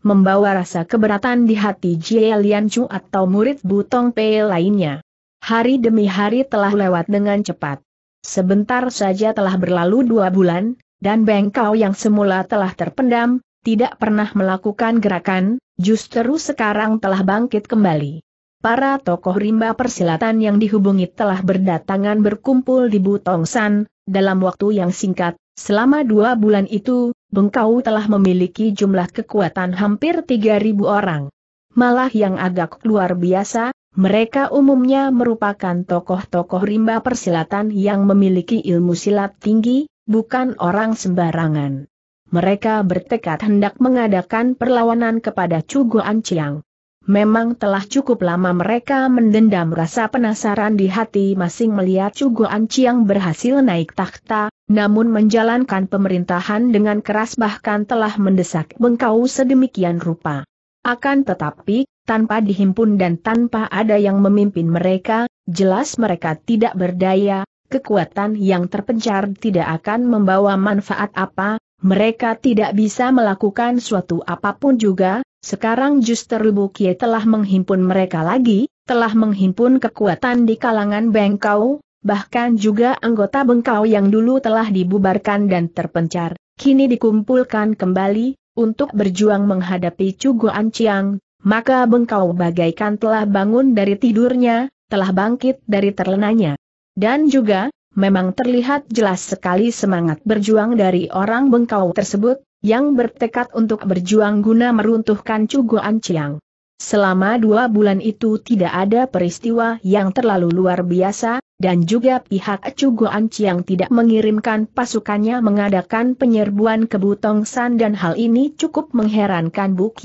membawa rasa keberatan di hati Jie Lian Chu atau murid Butong Pei lainnya. Hari demi hari telah lewat dengan cepat. Sebentar saja telah berlalu dua bulan, dan Bengkau yang semula telah terpendam, tidak pernah melakukan gerakan, justru sekarang telah bangkit kembali. Para tokoh rimba persilatan yang dihubungi telah berdatangan berkumpul di Butong San, dalam waktu yang singkat, selama dua bulan itu, Bengkau telah memiliki jumlah kekuatan hampir 3.000 orang. Malah yang agak luar biasa, mereka umumnya merupakan tokoh-tokoh rimba persilatan yang memiliki ilmu silat tinggi, bukan orang sembarangan. Mereka bertekad hendak mengadakan perlawanan kepada Cuguan Anciang. Memang telah cukup lama mereka mendendam rasa penasaran di hati masing melihat Cugo Anciang berhasil naik takhta, namun menjalankan pemerintahan dengan keras bahkan telah mendesak bengkau sedemikian rupa. Akan tetapi, tanpa dihimpun dan tanpa ada yang memimpin mereka, jelas mereka tidak berdaya, kekuatan yang terpencar tidak akan membawa manfaat apa, mereka tidak bisa melakukan suatu apapun juga, sekarang justru Bukie telah menghimpun mereka lagi, telah menghimpun kekuatan di kalangan Bengkau, bahkan juga anggota Bengkau yang dulu telah dibubarkan dan terpencar, kini dikumpulkan kembali, untuk berjuang menghadapi Cugu Anciang, maka Bengkau bagaikan telah bangun dari tidurnya, telah bangkit dari terlenanya. Dan juga, memang terlihat jelas sekali semangat berjuang dari orang bengkau tersebut, yang bertekad untuk berjuang guna meruntuhkan Cugo Anciang. Selama dua bulan itu tidak ada peristiwa yang terlalu luar biasa, dan juga pihak Cugo Anciang tidak mengirimkan pasukannya mengadakan penyerbuan ke Butong San dan hal ini cukup mengherankan Buk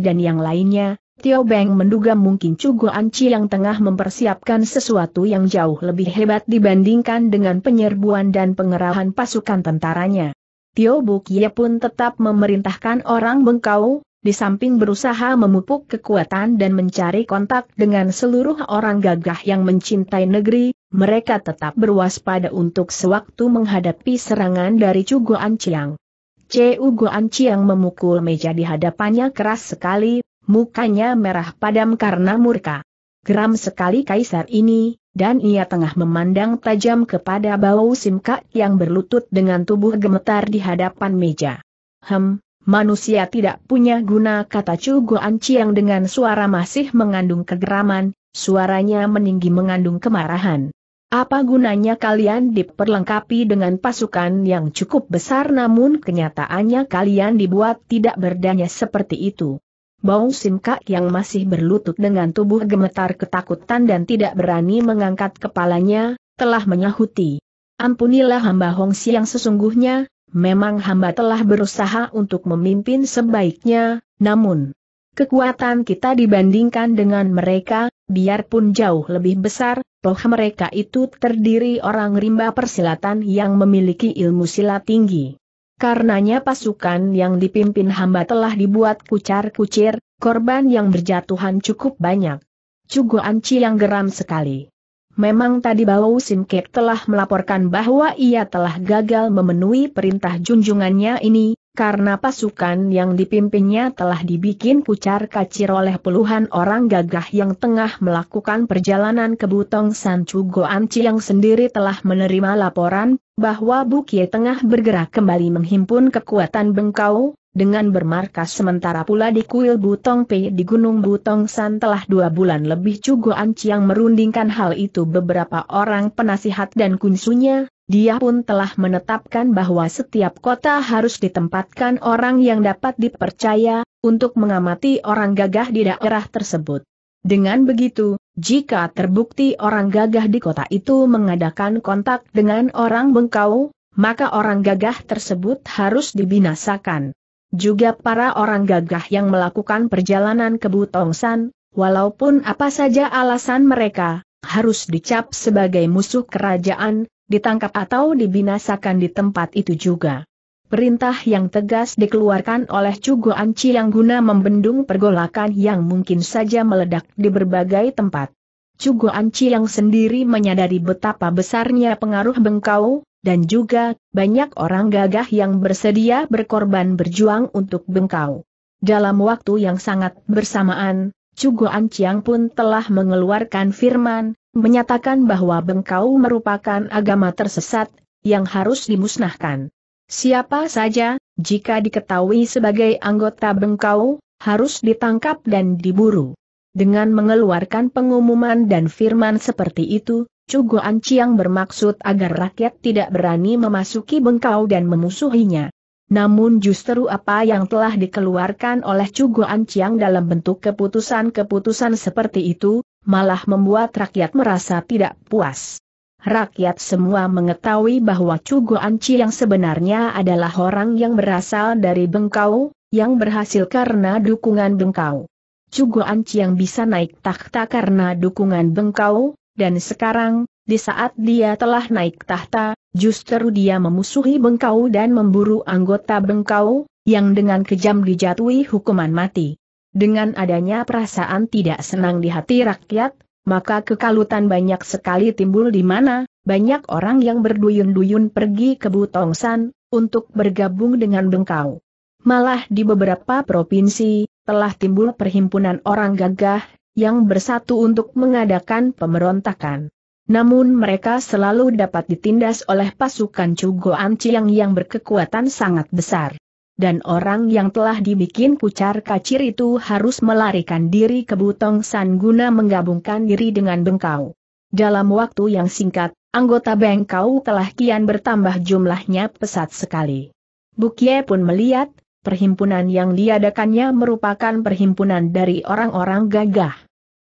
dan yang lainnya, Tio Beng menduga mungkin Cugo Anci yang tengah mempersiapkan sesuatu yang jauh lebih hebat dibandingkan dengan penyerbuan dan pengerahan pasukan tentaranya. Tio Bukia pun tetap memerintahkan orang Bengkau, di samping berusaha memupuk kekuatan dan mencari kontak dengan seluruh orang gagah yang mencintai negeri, mereka tetap berwaspada untuk sewaktu menghadapi serangan dari Cugo Anciang. Cugo Guan memukul meja di hadapannya keras sekali, Mukanya merah padam karena murka. Geram sekali kaisar ini, dan ia tengah memandang tajam kepada bau simka yang berlutut dengan tubuh gemetar di hadapan meja. Hem, manusia tidak punya guna kata Chu Guan Chiang dengan suara masih mengandung kegeraman, suaranya meninggi mengandung kemarahan. Apa gunanya kalian diperlengkapi dengan pasukan yang cukup besar namun kenyataannya kalian dibuat tidak berdaya seperti itu? Bong Simka yang masih berlutut dengan tubuh gemetar ketakutan dan tidak berani mengangkat kepalanya, telah menyahuti. Ampunilah hamba Hong yang sesungguhnya, memang hamba telah berusaha untuk memimpin sebaiknya, namun kekuatan kita dibandingkan dengan mereka, biarpun jauh lebih besar, toh mereka itu terdiri orang rimba persilatan yang memiliki ilmu silat tinggi. Karenanya pasukan yang dipimpin hamba telah dibuat kucar-kucir, korban yang berjatuhan cukup banyak. Cugo Anci yang geram sekali. Memang tadi Sim Kek telah melaporkan bahwa ia telah gagal memenuhi perintah junjungannya ini, karena pasukan yang dipimpinnya telah dibikin pucar kacir oleh puluhan orang gagah yang tengah melakukan perjalanan ke Butong San Goanci yang sendiri telah menerima laporan bahwa Bukie tengah bergerak kembali menghimpun kekuatan Bengkau, dengan bermarkas sementara pula di kuil Butong P di Gunung Butong San telah dua bulan lebih Anci yang merundingkan hal itu beberapa orang penasihat dan kunsunya, dia pun telah menetapkan bahwa setiap kota harus ditempatkan orang yang dapat dipercaya, untuk mengamati orang gagah di daerah tersebut. Dengan begitu, jika terbukti orang gagah di kota itu mengadakan kontak dengan orang bengkau, maka orang gagah tersebut harus dibinasakan. Juga para orang gagah yang melakukan perjalanan ke Butongsan, walaupun apa saja alasan mereka, harus dicap sebagai musuh kerajaan, ditangkap atau dibinasakan di tempat itu juga. Perintah yang tegas dikeluarkan oleh Cugo Anci yang guna membendung pergolakan yang mungkin saja meledak di berbagai tempat. Cugo Anci yang sendiri menyadari betapa besarnya pengaruh Bengkau, dan juga, banyak orang gagah yang bersedia berkorban berjuang untuk Bengkau. Dalam waktu yang sangat bersamaan, Cugo Anciang pun telah mengeluarkan firman, menyatakan bahwa bengkau merupakan agama tersesat, yang harus dimusnahkan. Siapa saja, jika diketahui sebagai anggota bengkau, harus ditangkap dan diburu. Dengan mengeluarkan pengumuman dan firman seperti itu, Cugo Anciang bermaksud agar rakyat tidak berani memasuki bengkau dan memusuhinya. Namun justru apa yang telah dikeluarkan oleh Cugo Anciang dalam bentuk keputusan-keputusan seperti itu, malah membuat rakyat merasa tidak puas. Rakyat semua mengetahui bahwa Cugo Anci yang sebenarnya adalah orang yang berasal dari Bengkau, yang berhasil karena dukungan Bengkau. Cugo Anci yang bisa naik takhta karena dukungan Bengkau, dan sekarang, di saat dia telah naik tahta, justru dia memusuhi Bengkau dan memburu anggota Bengkau, yang dengan kejam dijatuhi hukuman mati. Dengan adanya perasaan tidak senang di hati rakyat, maka kekalutan banyak sekali timbul di mana, banyak orang yang berduyun-duyun pergi ke Butongsan, untuk bergabung dengan Bengkau. Malah di beberapa provinsi, telah timbul perhimpunan orang gagah, yang bersatu untuk mengadakan pemberontakan. Namun mereka selalu dapat ditindas oleh pasukan Cugo Anciang yang berkekuatan sangat besar dan orang yang telah dibikin kucar kacir itu harus melarikan diri ke Butong San guna menggabungkan diri dengan Bengkau. Dalam waktu yang singkat, anggota Bengkau telah kian bertambah jumlahnya pesat sekali. Bukye pun melihat, perhimpunan yang diadakannya merupakan perhimpunan dari orang-orang gagah.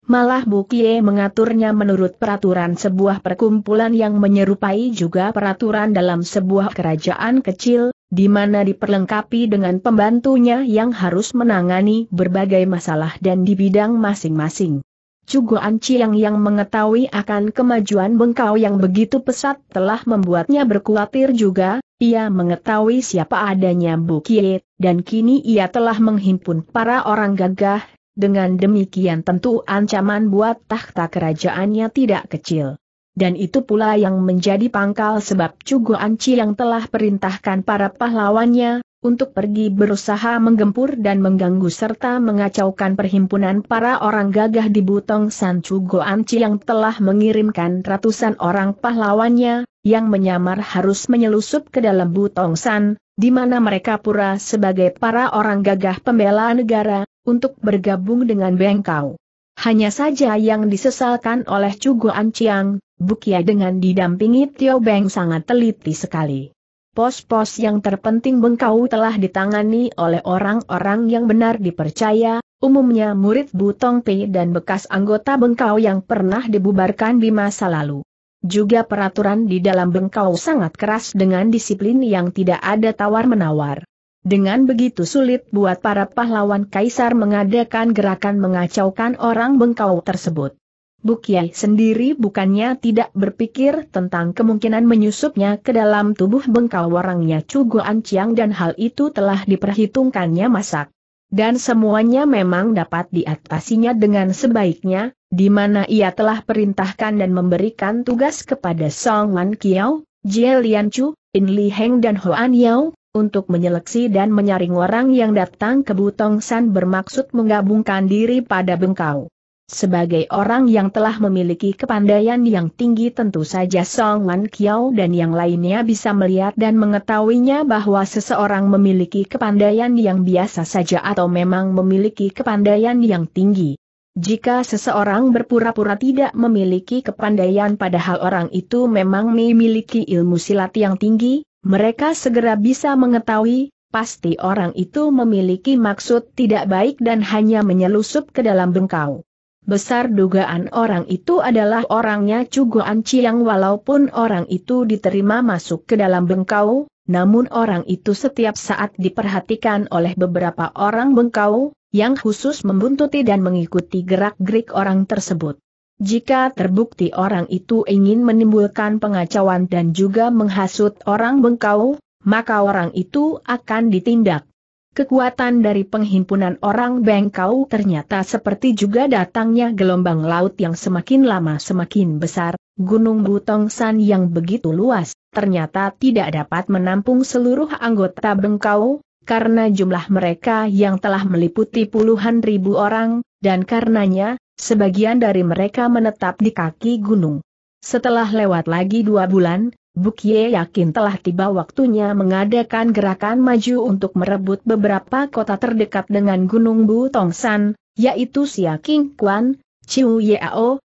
Malah Bukye mengaturnya menurut peraturan sebuah perkumpulan yang menyerupai juga peraturan dalam sebuah kerajaan kecil, di mana diperlengkapi dengan pembantunya yang harus menangani berbagai masalah dan di bidang masing-masing. Cuguan Ciang yang mengetahui akan kemajuan Bengkau yang begitu pesat telah membuatnya berkuatir juga, ia mengetahui siapa adanya Bukit dan kini ia telah menghimpun para orang gagah, dengan demikian tentu ancaman buat tahta kerajaannya tidak kecil dan itu pula yang menjadi pangkal sebab Cugo Anci yang telah perintahkan para pahlawannya, untuk pergi berusaha menggempur dan mengganggu serta mengacaukan perhimpunan para orang gagah di Butong San Cugo Anci yang telah mengirimkan ratusan orang pahlawannya, yang menyamar harus menyelusup ke dalam Butong San, di mana mereka pura sebagai para orang gagah pembela negara, untuk bergabung dengan Bengkau. Hanya saja yang disesalkan oleh Cugo Anciang, Bukia dengan didampingi Tio Beng sangat teliti sekali. Pos-pos yang terpenting bengkau telah ditangani oleh orang-orang yang benar dipercaya, umumnya murid Butong Pei dan bekas anggota bengkau yang pernah dibubarkan di masa lalu. Juga peraturan di dalam bengkau sangat keras dengan disiplin yang tidak ada tawar-menawar. Dengan begitu sulit buat para pahlawan kaisar mengadakan gerakan mengacaukan orang bengkau tersebut. Bukiai sendiri bukannya tidak berpikir tentang kemungkinan menyusupnya ke dalam tubuh bengkal warangnya Cugo Anciang dan hal itu telah diperhitungkannya masak. Dan semuanya memang dapat diatasinya dengan sebaiknya, di mana ia telah perintahkan dan memberikan tugas kepada Song Wan Kiao, Jie Lian Chu, In Li Heng dan Hoan Yao, untuk menyeleksi dan menyaring orang yang datang ke Butong San bermaksud menggabungkan diri pada bengkau. Sebagai orang yang telah memiliki kepandaian yang tinggi tentu saja Song Wan Kiao dan yang lainnya bisa melihat dan mengetahuinya bahwa seseorang memiliki kepandaian yang biasa saja atau memang memiliki kepandaian yang tinggi. Jika seseorang berpura-pura tidak memiliki kepandaian padahal orang itu memang memiliki ilmu silat yang tinggi, mereka segera bisa mengetahui, pasti orang itu memiliki maksud tidak baik dan hanya menyelusup ke dalam bengkau. Besar dugaan orang itu adalah orangnya Cuguan Anciang walaupun orang itu diterima masuk ke dalam bengkau, namun orang itu setiap saat diperhatikan oleh beberapa orang bengkau, yang khusus membuntuti dan mengikuti gerak-gerik orang tersebut. Jika terbukti orang itu ingin menimbulkan pengacauan dan juga menghasut orang bengkau, maka orang itu akan ditindak. Kekuatan dari penghimpunan orang bengkau ternyata seperti juga datangnya gelombang laut yang semakin lama semakin besar, Gunung Butong San yang begitu luas, ternyata tidak dapat menampung seluruh anggota bengkau, karena jumlah mereka yang telah meliputi puluhan ribu orang, dan karenanya, sebagian dari mereka menetap di kaki gunung. Setelah lewat lagi dua bulan, Bukye yakin telah tiba waktunya mengadakan gerakan maju untuk merebut beberapa kota terdekat dengan Gunung Tongsan, yaitu King Kuan, Chiu Yao,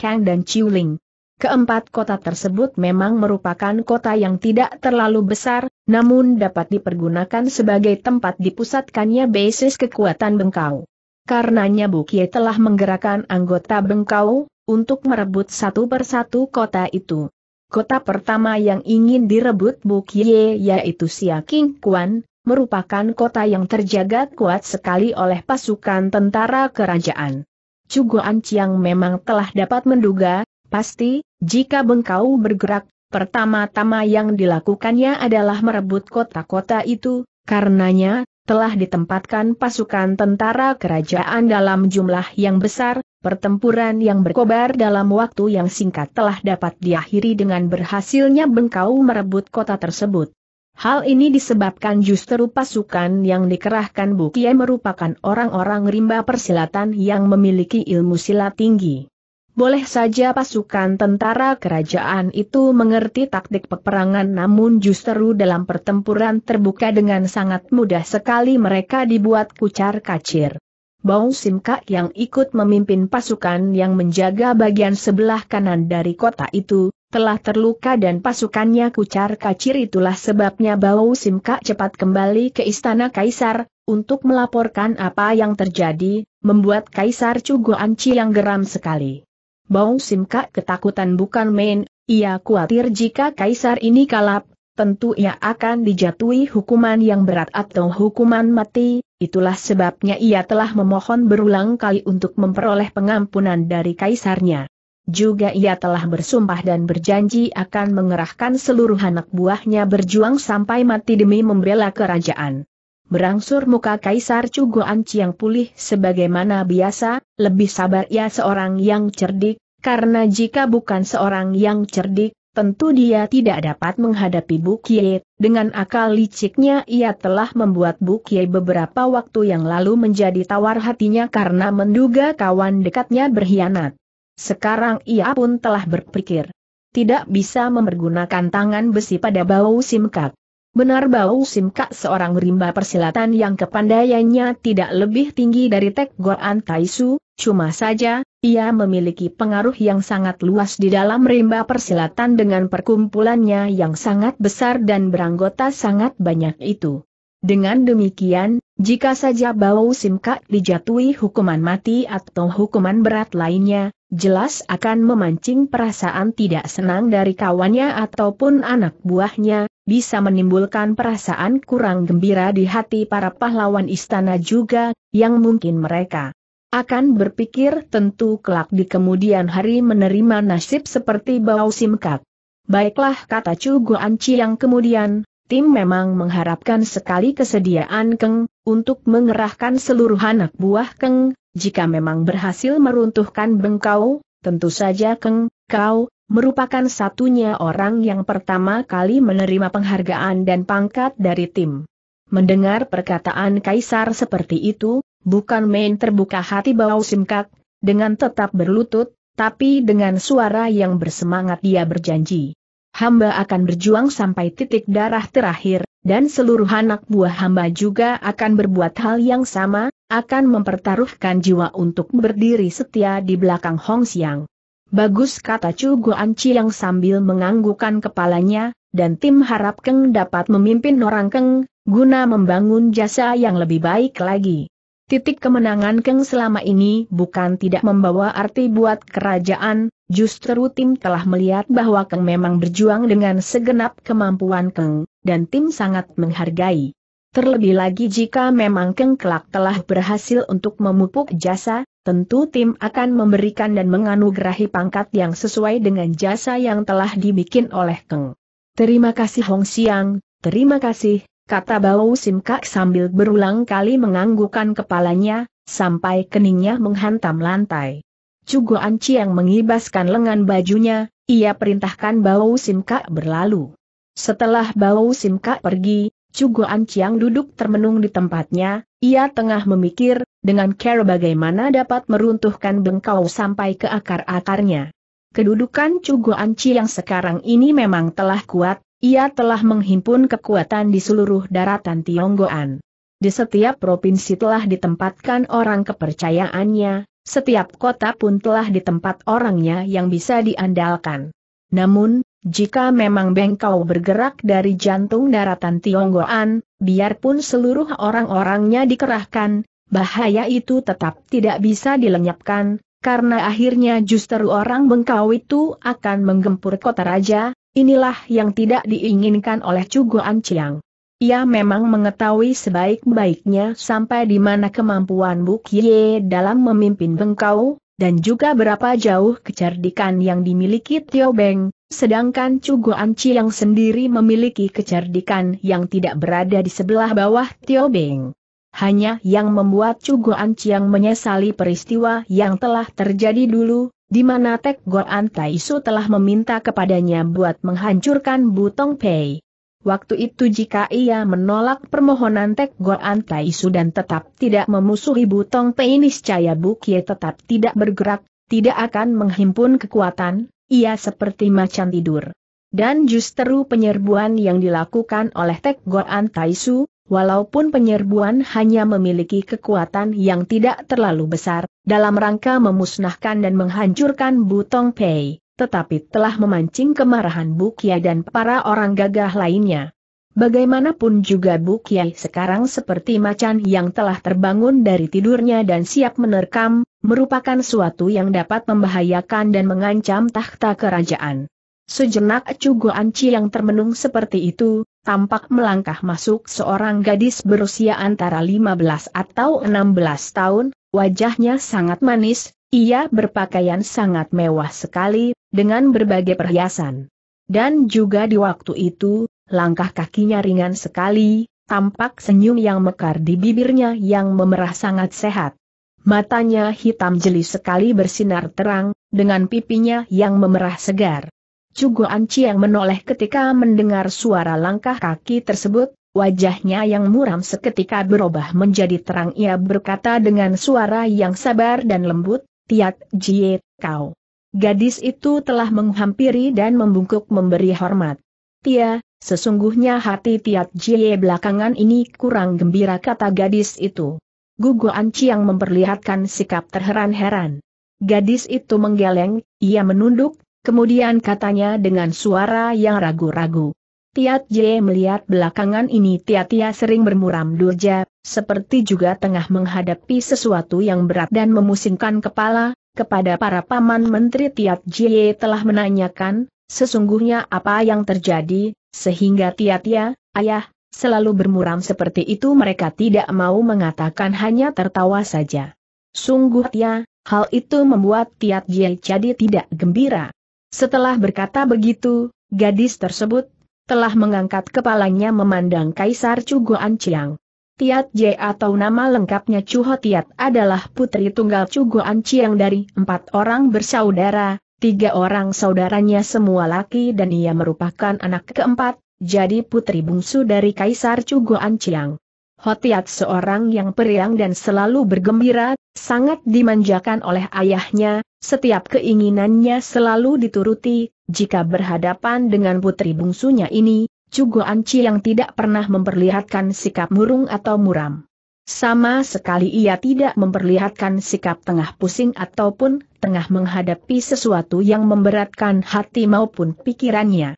Kang dan Ling. Keempat kota tersebut memang merupakan kota yang tidak terlalu besar, namun dapat dipergunakan sebagai tempat dipusatkannya basis kekuatan Bengkau. Karenanya Bukye telah menggerakkan anggota Bengkau, untuk merebut satu persatu kota itu. Kota pertama yang ingin direbut Bukye yaitu Siaking Kuan, merupakan kota yang terjaga kuat sekali oleh pasukan tentara kerajaan. Cuguan Chiang memang telah dapat menduga, pasti, jika Bengkau bergerak, pertama-tama yang dilakukannya adalah merebut kota-kota itu, karenanya, telah ditempatkan pasukan tentara kerajaan dalam jumlah yang besar, Pertempuran yang berkobar dalam waktu yang singkat telah dapat diakhiri dengan berhasilnya Bengkau merebut kota tersebut. Hal ini disebabkan justru pasukan yang dikerahkan Bukie merupakan orang-orang rimba persilatan yang memiliki ilmu silat tinggi. Boleh saja pasukan tentara kerajaan itu mengerti taktik peperangan namun justru dalam pertempuran terbuka dengan sangat mudah sekali mereka dibuat kucar-kacir. Bau Simka yang ikut memimpin pasukan yang menjaga bagian sebelah kanan dari kota itu, telah terluka dan pasukannya kucar kacir itulah sebabnya Bau Simka cepat kembali ke istana Kaisar, untuk melaporkan apa yang terjadi, membuat Kaisar Anci yang geram sekali. Bau Simka ketakutan bukan main, ia khawatir jika Kaisar ini kalap, tentu ia akan dijatuhi hukuman yang berat atau hukuman mati, Itulah sebabnya ia telah memohon berulang kali untuk memperoleh pengampunan dari kaisarnya. Juga ia telah bersumpah dan berjanji akan mengerahkan seluruh anak buahnya berjuang sampai mati demi membela kerajaan. Berangsur muka Kaisar Cuguan Ciang pulih sebagaimana biasa, lebih sabar ia seorang yang cerdik, karena jika bukan seorang yang cerdik, tentu dia tidak dapat menghadapi Bukie, dengan akal liciknya ia telah membuat Bukie beberapa waktu yang lalu menjadi tawar hatinya karena menduga kawan dekatnya berkhianat. Sekarang ia pun telah berpikir, tidak bisa mempergunakan tangan besi pada bau simkak. Benar bau Simkak seorang rimba persilatan yang kepandaiannya tidak lebih tinggi dari Tek Goan Taisu, cuma saja, ia memiliki pengaruh yang sangat luas di dalam rimba persilatan dengan perkumpulannya yang sangat besar dan beranggota sangat banyak itu. Dengan demikian, jika saja Bau Simka dijatuhi hukuman mati atau hukuman berat lainnya, jelas akan memancing perasaan tidak senang dari kawannya ataupun anak buahnya, bisa menimbulkan perasaan kurang gembira di hati para pahlawan istana juga, yang mungkin mereka akan berpikir tentu kelak di kemudian hari menerima nasib seperti Bau Simka. Baiklah kata Chu Guanci yang kemudian, Tim memang mengharapkan sekali kesediaan Keng, untuk mengerahkan seluruh anak buah Keng, jika memang berhasil meruntuhkan Bengkau, tentu saja Keng, kau, merupakan satunya orang yang pertama kali menerima penghargaan dan pangkat dari tim. Mendengar perkataan Kaisar seperti itu, bukan main terbuka hati Bau Simkak, dengan tetap berlutut, tapi dengan suara yang bersemangat dia berjanji hamba akan berjuang sampai titik darah terakhir, dan seluruh anak buah hamba juga akan berbuat hal yang sama, akan mempertaruhkan jiwa untuk berdiri setia di belakang Hong Xiang. Bagus kata Chu Guan yang sambil menganggukan kepalanya, dan tim harap Keng dapat memimpin orang Keng, guna membangun jasa yang lebih baik lagi. Titik kemenangan Keng selama ini bukan tidak membawa arti buat kerajaan, Justru tim telah melihat bahwa Keng memang berjuang dengan segenap kemampuan Keng, dan tim sangat menghargai. Terlebih lagi jika memang Keng kelak telah berhasil untuk memupuk jasa, tentu tim akan memberikan dan menganugerahi pangkat yang sesuai dengan jasa yang telah dibikin oleh Keng. Terima kasih Hong Siang, terima kasih, kata Bao Sim Kak sambil berulang kali menganggukan kepalanya, sampai keningnya menghantam lantai. Cugo Anciang mengibaskan lengan bajunya, ia perintahkan Bao Simka berlalu. Setelah Bao Simka pergi, Cugo Anciang duduk termenung di tempatnya, ia tengah memikir, dengan care bagaimana dapat meruntuhkan bengkau sampai ke akar-akarnya. Kedudukan Cugo Anciang sekarang ini memang telah kuat, ia telah menghimpun kekuatan di seluruh daratan Tionggoan. Di setiap provinsi telah ditempatkan orang kepercayaannya, setiap kota pun telah ditempat orangnya yang bisa diandalkan. Namun, jika memang bengkau bergerak dari jantung daratan Tionggoan, biarpun seluruh orang-orangnya dikerahkan, bahaya itu tetap tidak bisa dilenyapkan, karena akhirnya justru orang bengkau itu akan menggempur kota raja, inilah yang tidak diinginkan oleh Cugoan Chiang. Ia memang mengetahui sebaik-baiknya sampai di mana kemampuan Buk Ye dalam memimpin Bengkau, dan juga berapa jauh kecerdikan yang dimiliki Tio Beng, sedangkan cugu Anci yang sendiri memiliki kecerdikan yang tidak berada di sebelah bawah Tio Beng. Hanya yang membuat cugu Anci yang menyesali peristiwa yang telah terjadi dulu, di mana Tek Goan Taisu telah meminta kepadanya buat menghancurkan Butong Pei. Waktu itu jika ia menolak permohonan Tek Goan Taisu dan tetap tidak memusuhi Butong Pei niscaya Bukie tetap tidak bergerak, tidak akan menghimpun kekuatan, ia seperti macan tidur. Dan justru penyerbuan yang dilakukan oleh Tek Goan Taisu, walaupun penyerbuan hanya memiliki kekuatan yang tidak terlalu besar, dalam rangka memusnahkan dan menghancurkan Butong Pei tetapi telah memancing kemarahan Bu dan para orang gagah lainnya. Bagaimanapun juga Bu sekarang seperti macan yang telah terbangun dari tidurnya dan siap menerkam, merupakan suatu yang dapat membahayakan dan mengancam tahta kerajaan. Sejenak Cugo Anci yang termenung seperti itu, tampak melangkah masuk seorang gadis berusia antara 15 atau 16 tahun, wajahnya sangat manis, ia berpakaian sangat mewah sekali, dengan berbagai perhiasan. Dan juga di waktu itu, langkah kakinya ringan sekali, tampak senyum yang mekar di bibirnya yang memerah sangat sehat. Matanya hitam jeli sekali bersinar terang, dengan pipinya yang memerah segar. Cugo Anci yang menoleh ketika mendengar suara langkah kaki tersebut, wajahnya yang muram seketika berubah menjadi terang ia berkata dengan suara yang sabar dan lembut, Tiat Jie Kau. Gadis itu telah menghampiri dan membungkuk memberi hormat. Tia, sesungguhnya hati Tiat Jie belakangan ini kurang gembira kata gadis itu. Gugu Anci yang memperlihatkan sikap terheran-heran. Gadis itu menggeleng, ia menunduk, kemudian katanya dengan suara yang ragu-ragu. Tiat J melihat belakangan ini Tiatia sering bermuram durja, seperti juga tengah menghadapi sesuatu yang berat dan memusingkan kepala, kepada para paman menteri Tiat J telah menanyakan, sesungguhnya apa yang terjadi, sehingga Tiatia, ayah, selalu bermuram seperti itu mereka tidak mau mengatakan hanya tertawa saja. Sungguh Tia, hal itu membuat Tiat J jadi tidak gembira. Setelah berkata begitu, gadis tersebut telah mengangkat kepalanya memandang Kaisar Guan Ciang. Tiat J atau nama lengkapnya Chu Tiat adalah putri tunggal Guan Ciang dari empat orang bersaudara, tiga orang saudaranya semua laki dan ia merupakan anak keempat, jadi putri bungsu dari Kaisar Chu Cugoan Ciang. Hotiat seorang yang periang dan selalu bergembira, sangat dimanjakan oleh ayahnya, setiap keinginannya selalu dituruti, jika berhadapan dengan putri bungsunya ini, Cugo Anci yang tidak pernah memperlihatkan sikap murung atau muram. Sama sekali ia tidak memperlihatkan sikap tengah pusing ataupun tengah menghadapi sesuatu yang memberatkan hati maupun pikirannya.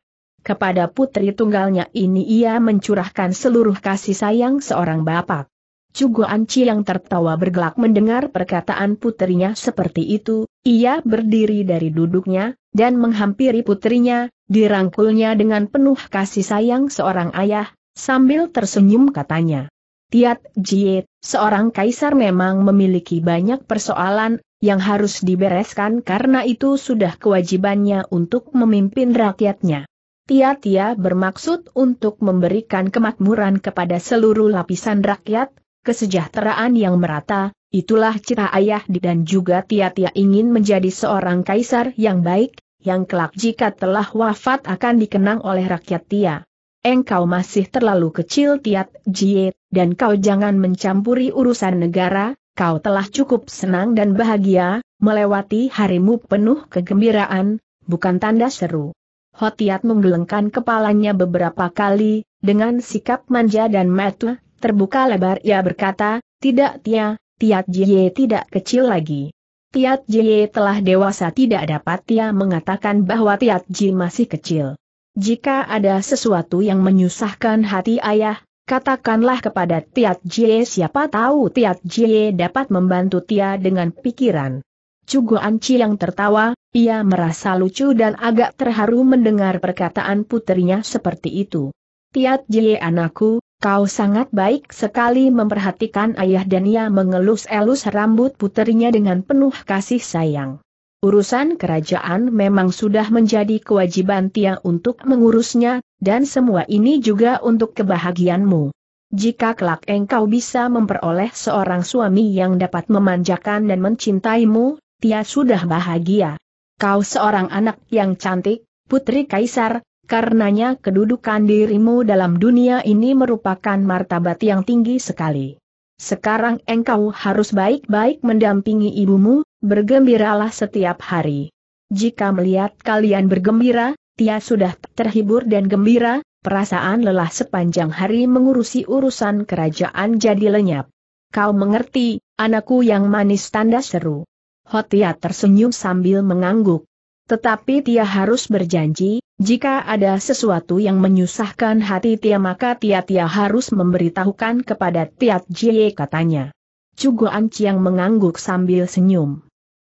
Kepada putri tunggalnya ini ia mencurahkan seluruh kasih sayang seorang bapak. Cuguan Anci yang tertawa bergelak mendengar perkataan putrinya seperti itu, ia berdiri dari duduknya, dan menghampiri putrinya, dirangkulnya dengan penuh kasih sayang seorang ayah, sambil tersenyum katanya. Tiat Jie, seorang kaisar memang memiliki banyak persoalan, yang harus dibereskan karena itu sudah kewajibannya untuk memimpin rakyatnya. Tiat-tia bermaksud untuk memberikan kemakmuran kepada seluruh lapisan rakyat, kesejahteraan yang merata, itulah cita ayah dan juga Tia-Tia ingin menjadi seorang kaisar yang baik, yang kelak jika telah wafat akan dikenang oleh rakyat Tia. Engkau masih terlalu kecil Tiat Jie, dan kau jangan mencampuri urusan negara, kau telah cukup senang dan bahagia, melewati harimu penuh kegembiraan, bukan tanda seru. Hotiat menggelengkan kepalanya beberapa kali, dengan sikap manja dan metu, Terbuka lebar ia berkata, tidak Tia, Tiat Jie tidak kecil lagi. Tiat Jie telah dewasa tidak dapat Tia mengatakan bahwa Tiat Jie masih kecil. Jika ada sesuatu yang menyusahkan hati ayah, katakanlah kepada Tiat Jie siapa tahu Tiat Jie dapat membantu Tia dengan pikiran. Cugo Anci yang tertawa, ia merasa lucu dan agak terharu mendengar perkataan putrinya seperti itu. Tiat Jie anakku, Kau sangat baik sekali memperhatikan ayah dan ia mengelus-elus rambut puterinya dengan penuh kasih sayang. Urusan kerajaan memang sudah menjadi kewajiban Tia untuk mengurusnya, dan semua ini juga untuk kebahagiaanmu. Jika kelak engkau bisa memperoleh seorang suami yang dapat memanjakan dan mencintaimu, Tia sudah bahagia. Kau seorang anak yang cantik, putri kaisar, Karenanya kedudukan dirimu dalam dunia ini merupakan martabat yang tinggi sekali. Sekarang engkau harus baik-baik mendampingi ibumu, bergembiralah setiap hari. Jika melihat kalian bergembira, Tia sudah terhibur dan gembira, perasaan lelah sepanjang hari mengurusi urusan kerajaan jadi lenyap. Kau mengerti, anakku yang manis tanda seru. Hotia tersenyum sambil mengangguk. Tetapi Tia harus berjanji, jika ada sesuatu yang menyusahkan hati Tia maka Tia Tia harus memberitahukan kepada Tia Jie katanya. Cugo yang mengangguk sambil senyum.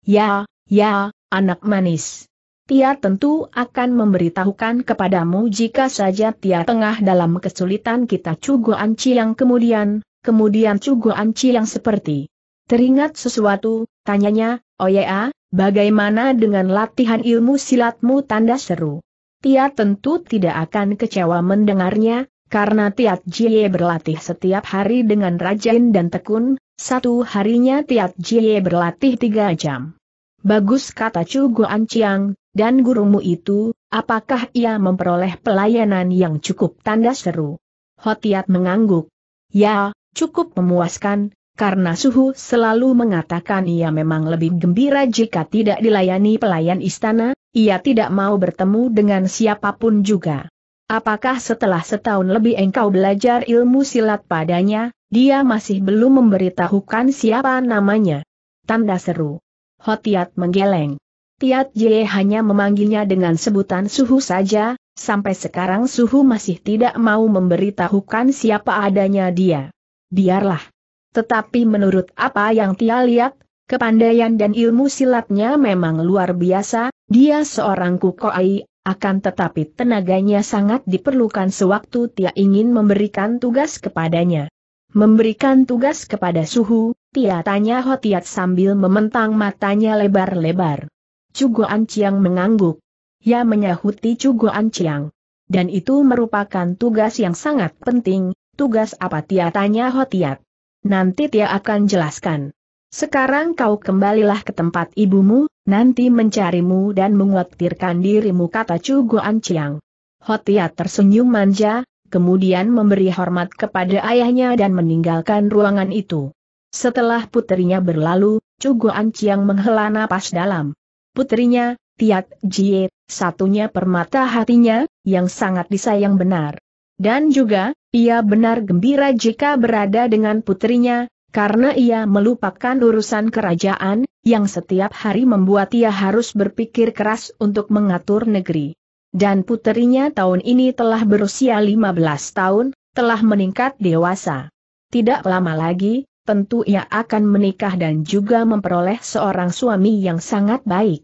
Ya, ya, anak manis. Tia tentu akan memberitahukan kepadamu jika saja Tia tengah dalam kesulitan kita Cugo Anciang kemudian, kemudian Cugo yang seperti. Teringat sesuatu, tanyanya, oh ya, bagaimana dengan latihan ilmu silatmu tanda seru? Tia tentu tidak akan kecewa mendengarnya, karena Tiat Jie berlatih setiap hari dengan rajin dan tekun, satu harinya Tiat Jie berlatih tiga jam. Bagus kata Chu Guan Chiang, dan gurumu itu, apakah ia memperoleh pelayanan yang cukup tanda seru? Hotiat mengangguk. Ya, cukup memuaskan, karena Suhu selalu mengatakan ia memang lebih gembira jika tidak dilayani pelayan istana, ia tidak mau bertemu dengan siapapun juga. Apakah setelah setahun lebih engkau belajar ilmu silat padanya, dia masih belum memberitahukan siapa namanya? Tanda seru. Hotiat menggeleng. Tiat Ye hanya memanggilnya dengan sebutan suhu saja, sampai sekarang suhu masih tidak mau memberitahukan siapa adanya dia. Biarlah. Tetapi menurut apa yang Tia lihat, Kepandaian dan ilmu silatnya memang luar biasa, dia seorang kukoai, akan tetapi tenaganya sangat diperlukan sewaktu Tia ingin memberikan tugas kepadanya. Memberikan tugas kepada Suhu, Tia tanya Hotiat sambil mementang matanya lebar-lebar. Cugo Anciang mengangguk. Ya menyahuti Cugo Anciang. Dan itu merupakan tugas yang sangat penting, tugas apa Tia tanya Hotiat. Nanti Tia akan jelaskan. Sekarang kau kembalilah ke tempat ibumu, nanti mencarimu dan menguatirkan dirimu kata Chu Guan Chiang. Hotia tersenyum manja, kemudian memberi hormat kepada ayahnya dan meninggalkan ruangan itu. Setelah putrinya berlalu, Chu Guan Chiang menghela napas dalam. Putrinya, Tiat Jie, satunya permata hatinya, yang sangat disayang benar. Dan juga, ia benar gembira jika berada dengan putrinya, karena ia melupakan urusan kerajaan, yang setiap hari membuat ia harus berpikir keras untuk mengatur negeri. Dan puterinya tahun ini telah berusia 15 tahun, telah meningkat dewasa. Tidak lama lagi, tentu ia akan menikah dan juga memperoleh seorang suami yang sangat baik.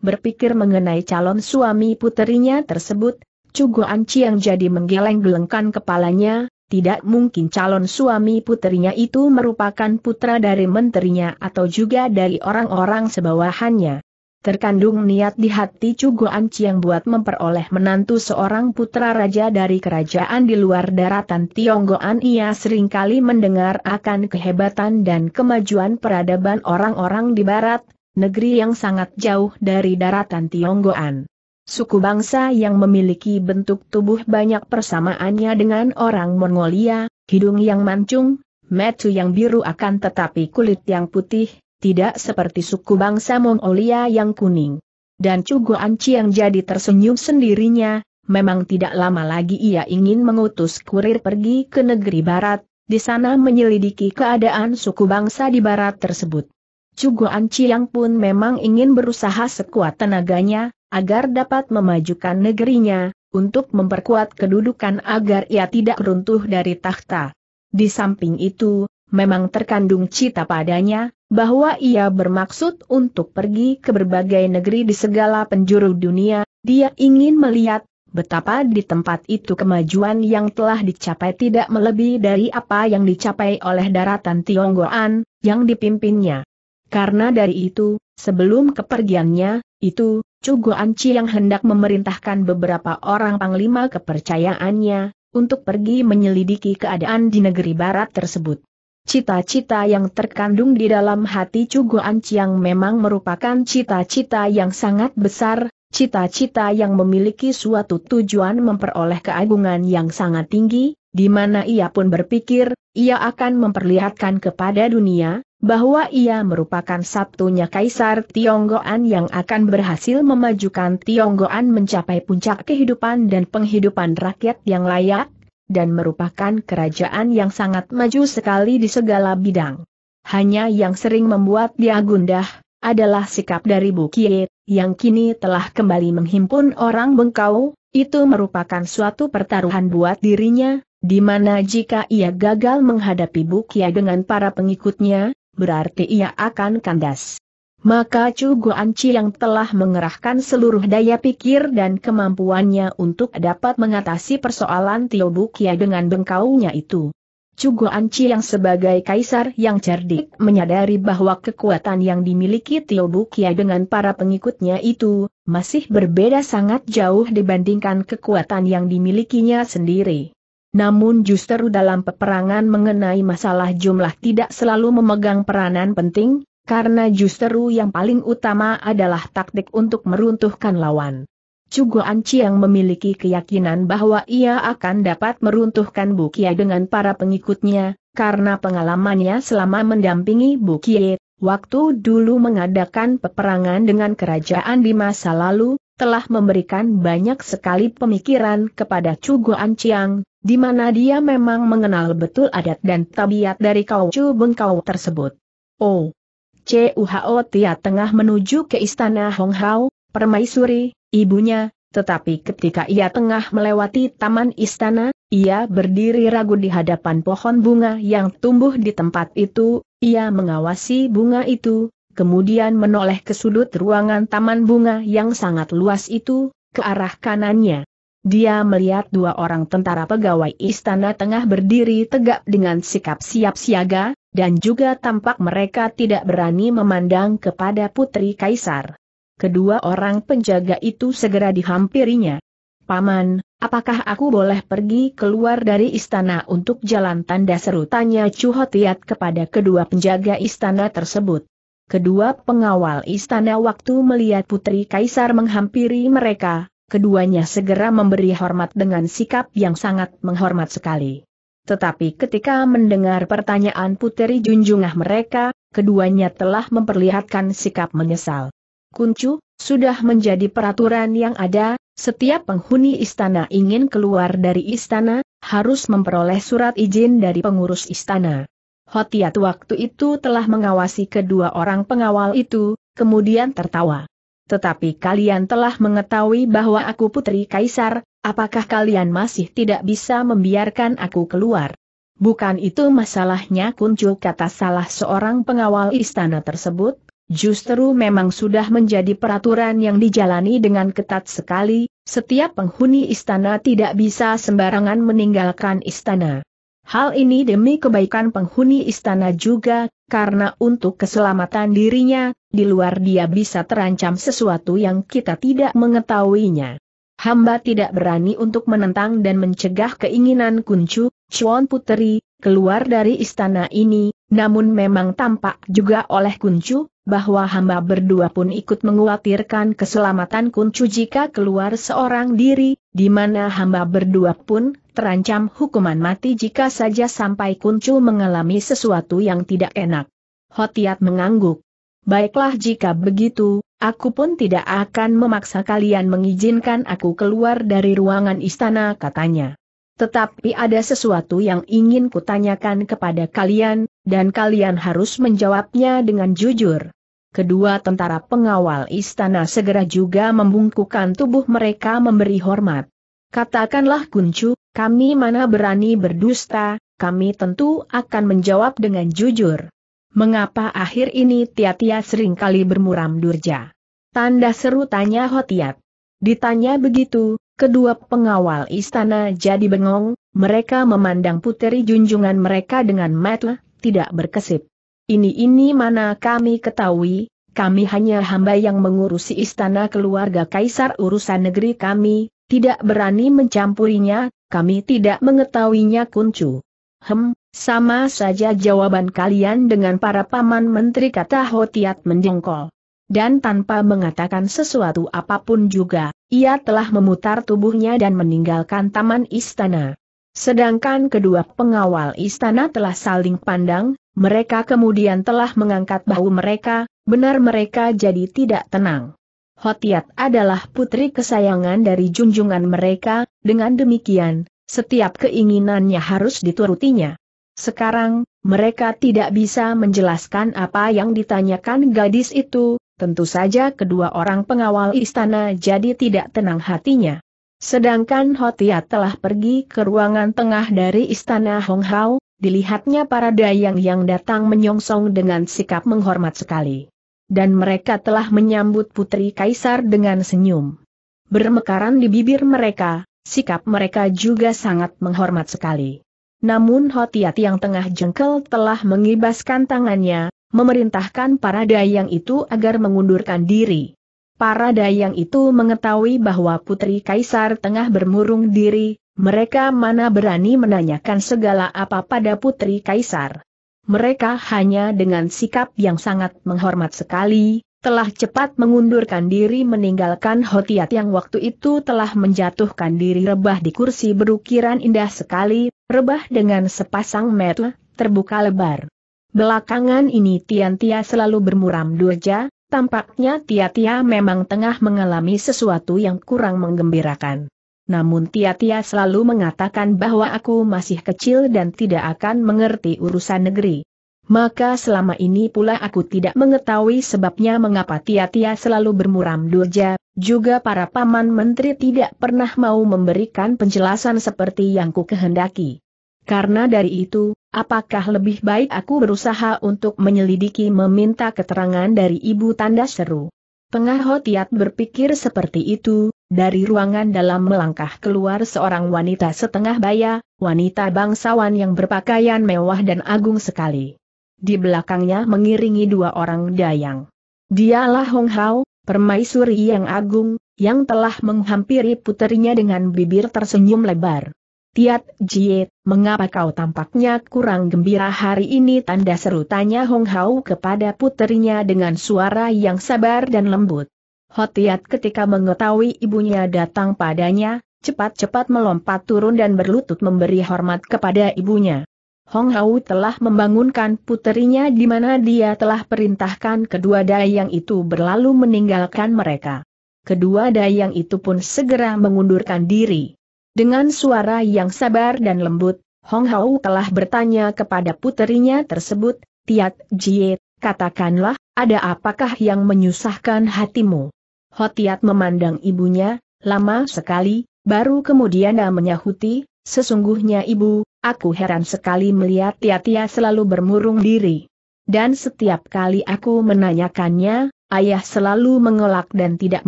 Berpikir mengenai calon suami puterinya tersebut, Cugo Anci yang jadi menggeleng-gelengkan kepalanya, tidak mungkin calon suami putrinya itu merupakan putra dari menterinya atau juga dari orang-orang sebawahannya. Terkandung niat di hati Cuguan yang buat memperoleh menantu seorang putra raja dari kerajaan di luar daratan Tionggoan ia seringkali mendengar akan kehebatan dan kemajuan peradaban orang-orang di barat, negeri yang sangat jauh dari daratan Tionggoan suku bangsa yang memiliki bentuk tubuh banyak persamaannya dengan orang Mongolia, hidung yang mancung, metu yang biru akan tetapi kulit yang putih, tidak seperti suku bangsa Mongolia yang kuning. Dan Cugo Anci yang jadi tersenyum sendirinya, memang tidak lama lagi ia ingin mengutus kurir pergi ke negeri barat, di sana menyelidiki keadaan suku bangsa di barat tersebut. Cugo Anci yang pun memang ingin berusaha sekuat tenaganya, agar dapat memajukan negerinya, untuk memperkuat kedudukan agar ia tidak runtuh dari tahta. Di samping itu, memang terkandung cita padanya, bahwa ia bermaksud untuk pergi ke berbagai negeri di segala penjuru dunia, dia ingin melihat betapa di tempat itu kemajuan yang telah dicapai tidak melebihi dari apa yang dicapai oleh daratan Tionggoan, yang dipimpinnya. Karena dari itu, sebelum kepergiannya, itu, Cuguan Anci yang hendak memerintahkan beberapa orang panglima kepercayaannya, untuk pergi menyelidiki keadaan di negeri barat tersebut. Cita-cita yang terkandung di dalam hati Cuguan Anci yang memang merupakan cita-cita yang sangat besar, cita-cita yang memiliki suatu tujuan memperoleh keagungan yang sangat tinggi, di mana ia pun berpikir, ia akan memperlihatkan kepada dunia, bahwa ia merupakan sabtunya Kaisar Tionggoan yang akan berhasil memajukan Tionggoan mencapai puncak kehidupan dan penghidupan rakyat yang layak, dan merupakan kerajaan yang sangat maju sekali di segala bidang. Hanya yang sering membuat dia gundah, adalah sikap dari Bukie, yang kini telah kembali menghimpun orang bengkau, itu merupakan suatu pertaruhan buat dirinya, di mana jika ia gagal menghadapi Bukia dengan para pengikutnya, berarti ia akan kandas. Maka Chu Guanci yang telah mengerahkan seluruh daya pikir dan kemampuannya untuk dapat mengatasi persoalan Tio Bukia dengan bengkaunya itu. Chu Guanci yang sebagai kaisar yang cerdik menyadari bahwa kekuatan yang dimiliki Tio Bukia dengan para pengikutnya itu, masih berbeda sangat jauh dibandingkan kekuatan yang dimilikinya sendiri. Namun justru dalam peperangan mengenai masalah jumlah tidak selalu memegang peranan penting, karena justru yang paling utama adalah taktik untuk meruntuhkan lawan. Cugo Anci memiliki keyakinan bahwa ia akan dapat meruntuhkan Bukie dengan para pengikutnya, karena pengalamannya selama mendampingi Bukie, waktu dulu mengadakan peperangan dengan kerajaan di masa lalu, telah memberikan banyak sekali pemikiran kepada Cugo Anciang, di mana dia memang mengenal betul adat dan tabiat dari kau bengkau tersebut. Oh, CUHO Tia tengah menuju ke istana Hong Hao, permaisuri, ibunya, tetapi ketika ia tengah melewati taman istana, ia berdiri ragu di hadapan pohon bunga yang tumbuh di tempat itu, ia mengawasi bunga itu, kemudian menoleh ke sudut ruangan taman bunga yang sangat luas itu, ke arah kanannya. Dia melihat dua orang tentara pegawai istana tengah berdiri tegak dengan sikap siap siaga, dan juga tampak mereka tidak berani memandang kepada Putri Kaisar. Kedua orang penjaga itu segera dihampirinya. Paman, apakah aku boleh pergi keluar dari istana untuk jalan tanda seru tanya Chu kepada kedua penjaga istana tersebut. Kedua pengawal istana waktu melihat Putri Kaisar menghampiri mereka, keduanya segera memberi hormat dengan sikap yang sangat menghormat sekali. Tetapi ketika mendengar pertanyaan puteri junjungah mereka, keduanya telah memperlihatkan sikap menyesal. Kuncu, sudah menjadi peraturan yang ada, setiap penghuni istana ingin keluar dari istana, harus memperoleh surat izin dari pengurus istana. Hotiat waktu itu telah mengawasi kedua orang pengawal itu, kemudian tertawa. Tetapi kalian telah mengetahui bahwa aku putri kaisar, apakah kalian masih tidak bisa membiarkan aku keluar? Bukan itu masalahnya kuncu kata salah seorang pengawal istana tersebut, justru memang sudah menjadi peraturan yang dijalani dengan ketat sekali, setiap penghuni istana tidak bisa sembarangan meninggalkan istana. Hal ini demi kebaikan penghuni istana juga, karena untuk keselamatan dirinya, di luar dia bisa terancam sesuatu yang kita tidak mengetahuinya. Hamba tidak berani untuk menentang dan mencegah keinginan Kuncu, Chuan Puteri, keluar dari istana ini, namun memang tampak juga oleh Kuncu, bahwa hamba berdua pun ikut menguatirkan keselamatan Kuncu jika keluar seorang diri, di mana hamba berdua pun terancam hukuman mati jika saja sampai Kuncu mengalami sesuatu yang tidak enak. Hotiat mengangguk. Baiklah jika begitu, aku pun tidak akan memaksa kalian mengizinkan aku keluar dari ruangan istana katanya. Tetapi ada sesuatu yang ingin kutanyakan kepada kalian, dan kalian harus menjawabnya dengan jujur. Kedua tentara pengawal istana segera juga membungkukan tubuh mereka memberi hormat. Katakanlah Kuncu, kami mana berani berdusta, kami tentu akan menjawab dengan jujur. Mengapa akhir ini Tiatia kali bermuram durja? Tanda seru tanya Hotiat. Ditanya begitu, kedua pengawal istana jadi bengong, mereka memandang puteri junjungan mereka dengan mata tidak berkesip. Ini-ini mana kami ketahui, kami hanya hamba yang mengurusi istana keluarga kaisar urusan negeri kami, tidak berani mencampurinya, kami tidak mengetahuinya kuncu. Hem, sama saja jawaban kalian dengan para paman menteri kata Hotiat menjengkol. Dan tanpa mengatakan sesuatu apapun juga, ia telah memutar tubuhnya dan meninggalkan taman istana. Sedangkan kedua pengawal istana telah saling pandang, mereka kemudian telah mengangkat bahu mereka, benar mereka jadi tidak tenang. Hotiat adalah putri kesayangan dari junjungan mereka, dengan demikian, setiap keinginannya harus diturutinya. Sekarang, mereka tidak bisa menjelaskan apa yang ditanyakan gadis itu, tentu saja kedua orang pengawal istana jadi tidak tenang hatinya. Sedangkan Hotia telah pergi ke ruangan tengah dari istana Honghao, dilihatnya para dayang yang datang menyongsong dengan sikap menghormat sekali. Dan mereka telah menyambut putri kaisar dengan senyum. Bermekaran di bibir mereka, sikap mereka juga sangat menghormat sekali. Namun Hotiati yang tengah jengkel telah mengibaskan tangannya, memerintahkan para dayang itu agar mengundurkan diri. Para dayang itu mengetahui bahwa Putri Kaisar tengah bermurung diri, mereka mana berani menanyakan segala apa pada Putri Kaisar. Mereka hanya dengan sikap yang sangat menghormat sekali, telah cepat mengundurkan diri meninggalkan Hotiat yang waktu itu telah menjatuhkan diri rebah di kursi berukiran indah sekali, rebah dengan sepasang mata, terbuka lebar. Belakangan ini Tian Tiantia selalu bermuram durja, tampaknya Tiatia memang tengah mengalami sesuatu yang kurang menggembirakan. Namun Tiatia selalu mengatakan bahwa aku masih kecil dan tidak akan mengerti urusan negeri maka selama ini pula aku tidak mengetahui sebabnya mengapa Tia-Tia selalu bermuram durja, juga para paman menteri tidak pernah mau memberikan penjelasan seperti yang ku kehendaki. Karena dari itu, apakah lebih baik aku berusaha untuk menyelidiki meminta keterangan dari ibu tanda seru? Tengah Hotiat berpikir seperti itu, dari ruangan dalam melangkah keluar seorang wanita setengah baya, wanita bangsawan yang berpakaian mewah dan agung sekali di belakangnya mengiringi dua orang dayang. Dialah Hong Hao, permaisuri yang agung, yang telah menghampiri puterinya dengan bibir tersenyum lebar. Tiat Jie, mengapa kau tampaknya kurang gembira hari ini tanda seru tanya Hong Hao kepada puterinya dengan suara yang sabar dan lembut. Hotiat ketika mengetahui ibunya datang padanya, cepat-cepat melompat turun dan berlutut memberi hormat kepada ibunya. Hong Hao telah membangunkan puterinya di mana dia telah perintahkan kedua dayang itu berlalu meninggalkan mereka. Kedua dayang itu pun segera mengundurkan diri. Dengan suara yang sabar dan lembut, Hong Hao telah bertanya kepada puterinya tersebut, Tiat Jie, katakanlah, ada apakah yang menyusahkan hatimu? Hotiat memandang ibunya, lama sekali, baru kemudian dia menyahuti, Sesungguhnya ibu, aku heran sekali melihat Tiatia selalu bermurung diri. Dan setiap kali aku menanyakannya, ayah selalu mengelak dan tidak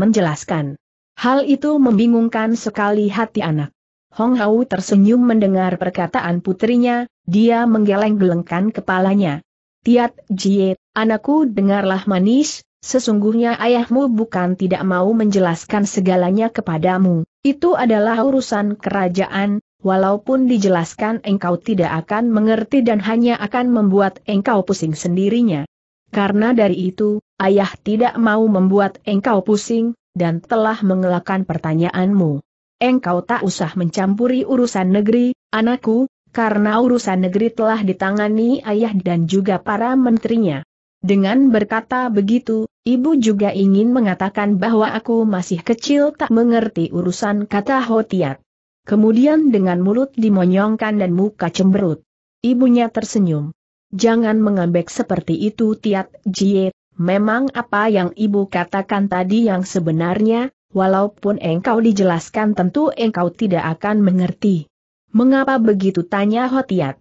menjelaskan. Hal itu membingungkan sekali hati anak. Hong Hao tersenyum mendengar perkataan putrinya, dia menggeleng-gelengkan kepalanya. Tiat Jie, anakku dengarlah manis, sesungguhnya ayahmu bukan tidak mau menjelaskan segalanya kepadamu, itu adalah urusan kerajaan, walaupun dijelaskan engkau tidak akan mengerti dan hanya akan membuat engkau pusing sendirinya. Karena dari itu, ayah tidak mau membuat engkau pusing, dan telah mengelakkan pertanyaanmu. Engkau tak usah mencampuri urusan negeri, anakku, karena urusan negeri telah ditangani ayah dan juga para menterinya. Dengan berkata begitu, ibu juga ingin mengatakan bahwa aku masih kecil tak mengerti urusan kata Hotiat. Kemudian dengan mulut dimonyongkan dan muka cemberut. Ibunya tersenyum. Jangan mengambek seperti itu Tiat Jie, memang apa yang ibu katakan tadi yang sebenarnya, walaupun engkau dijelaskan tentu engkau tidak akan mengerti. Mengapa begitu tanya Hotiat?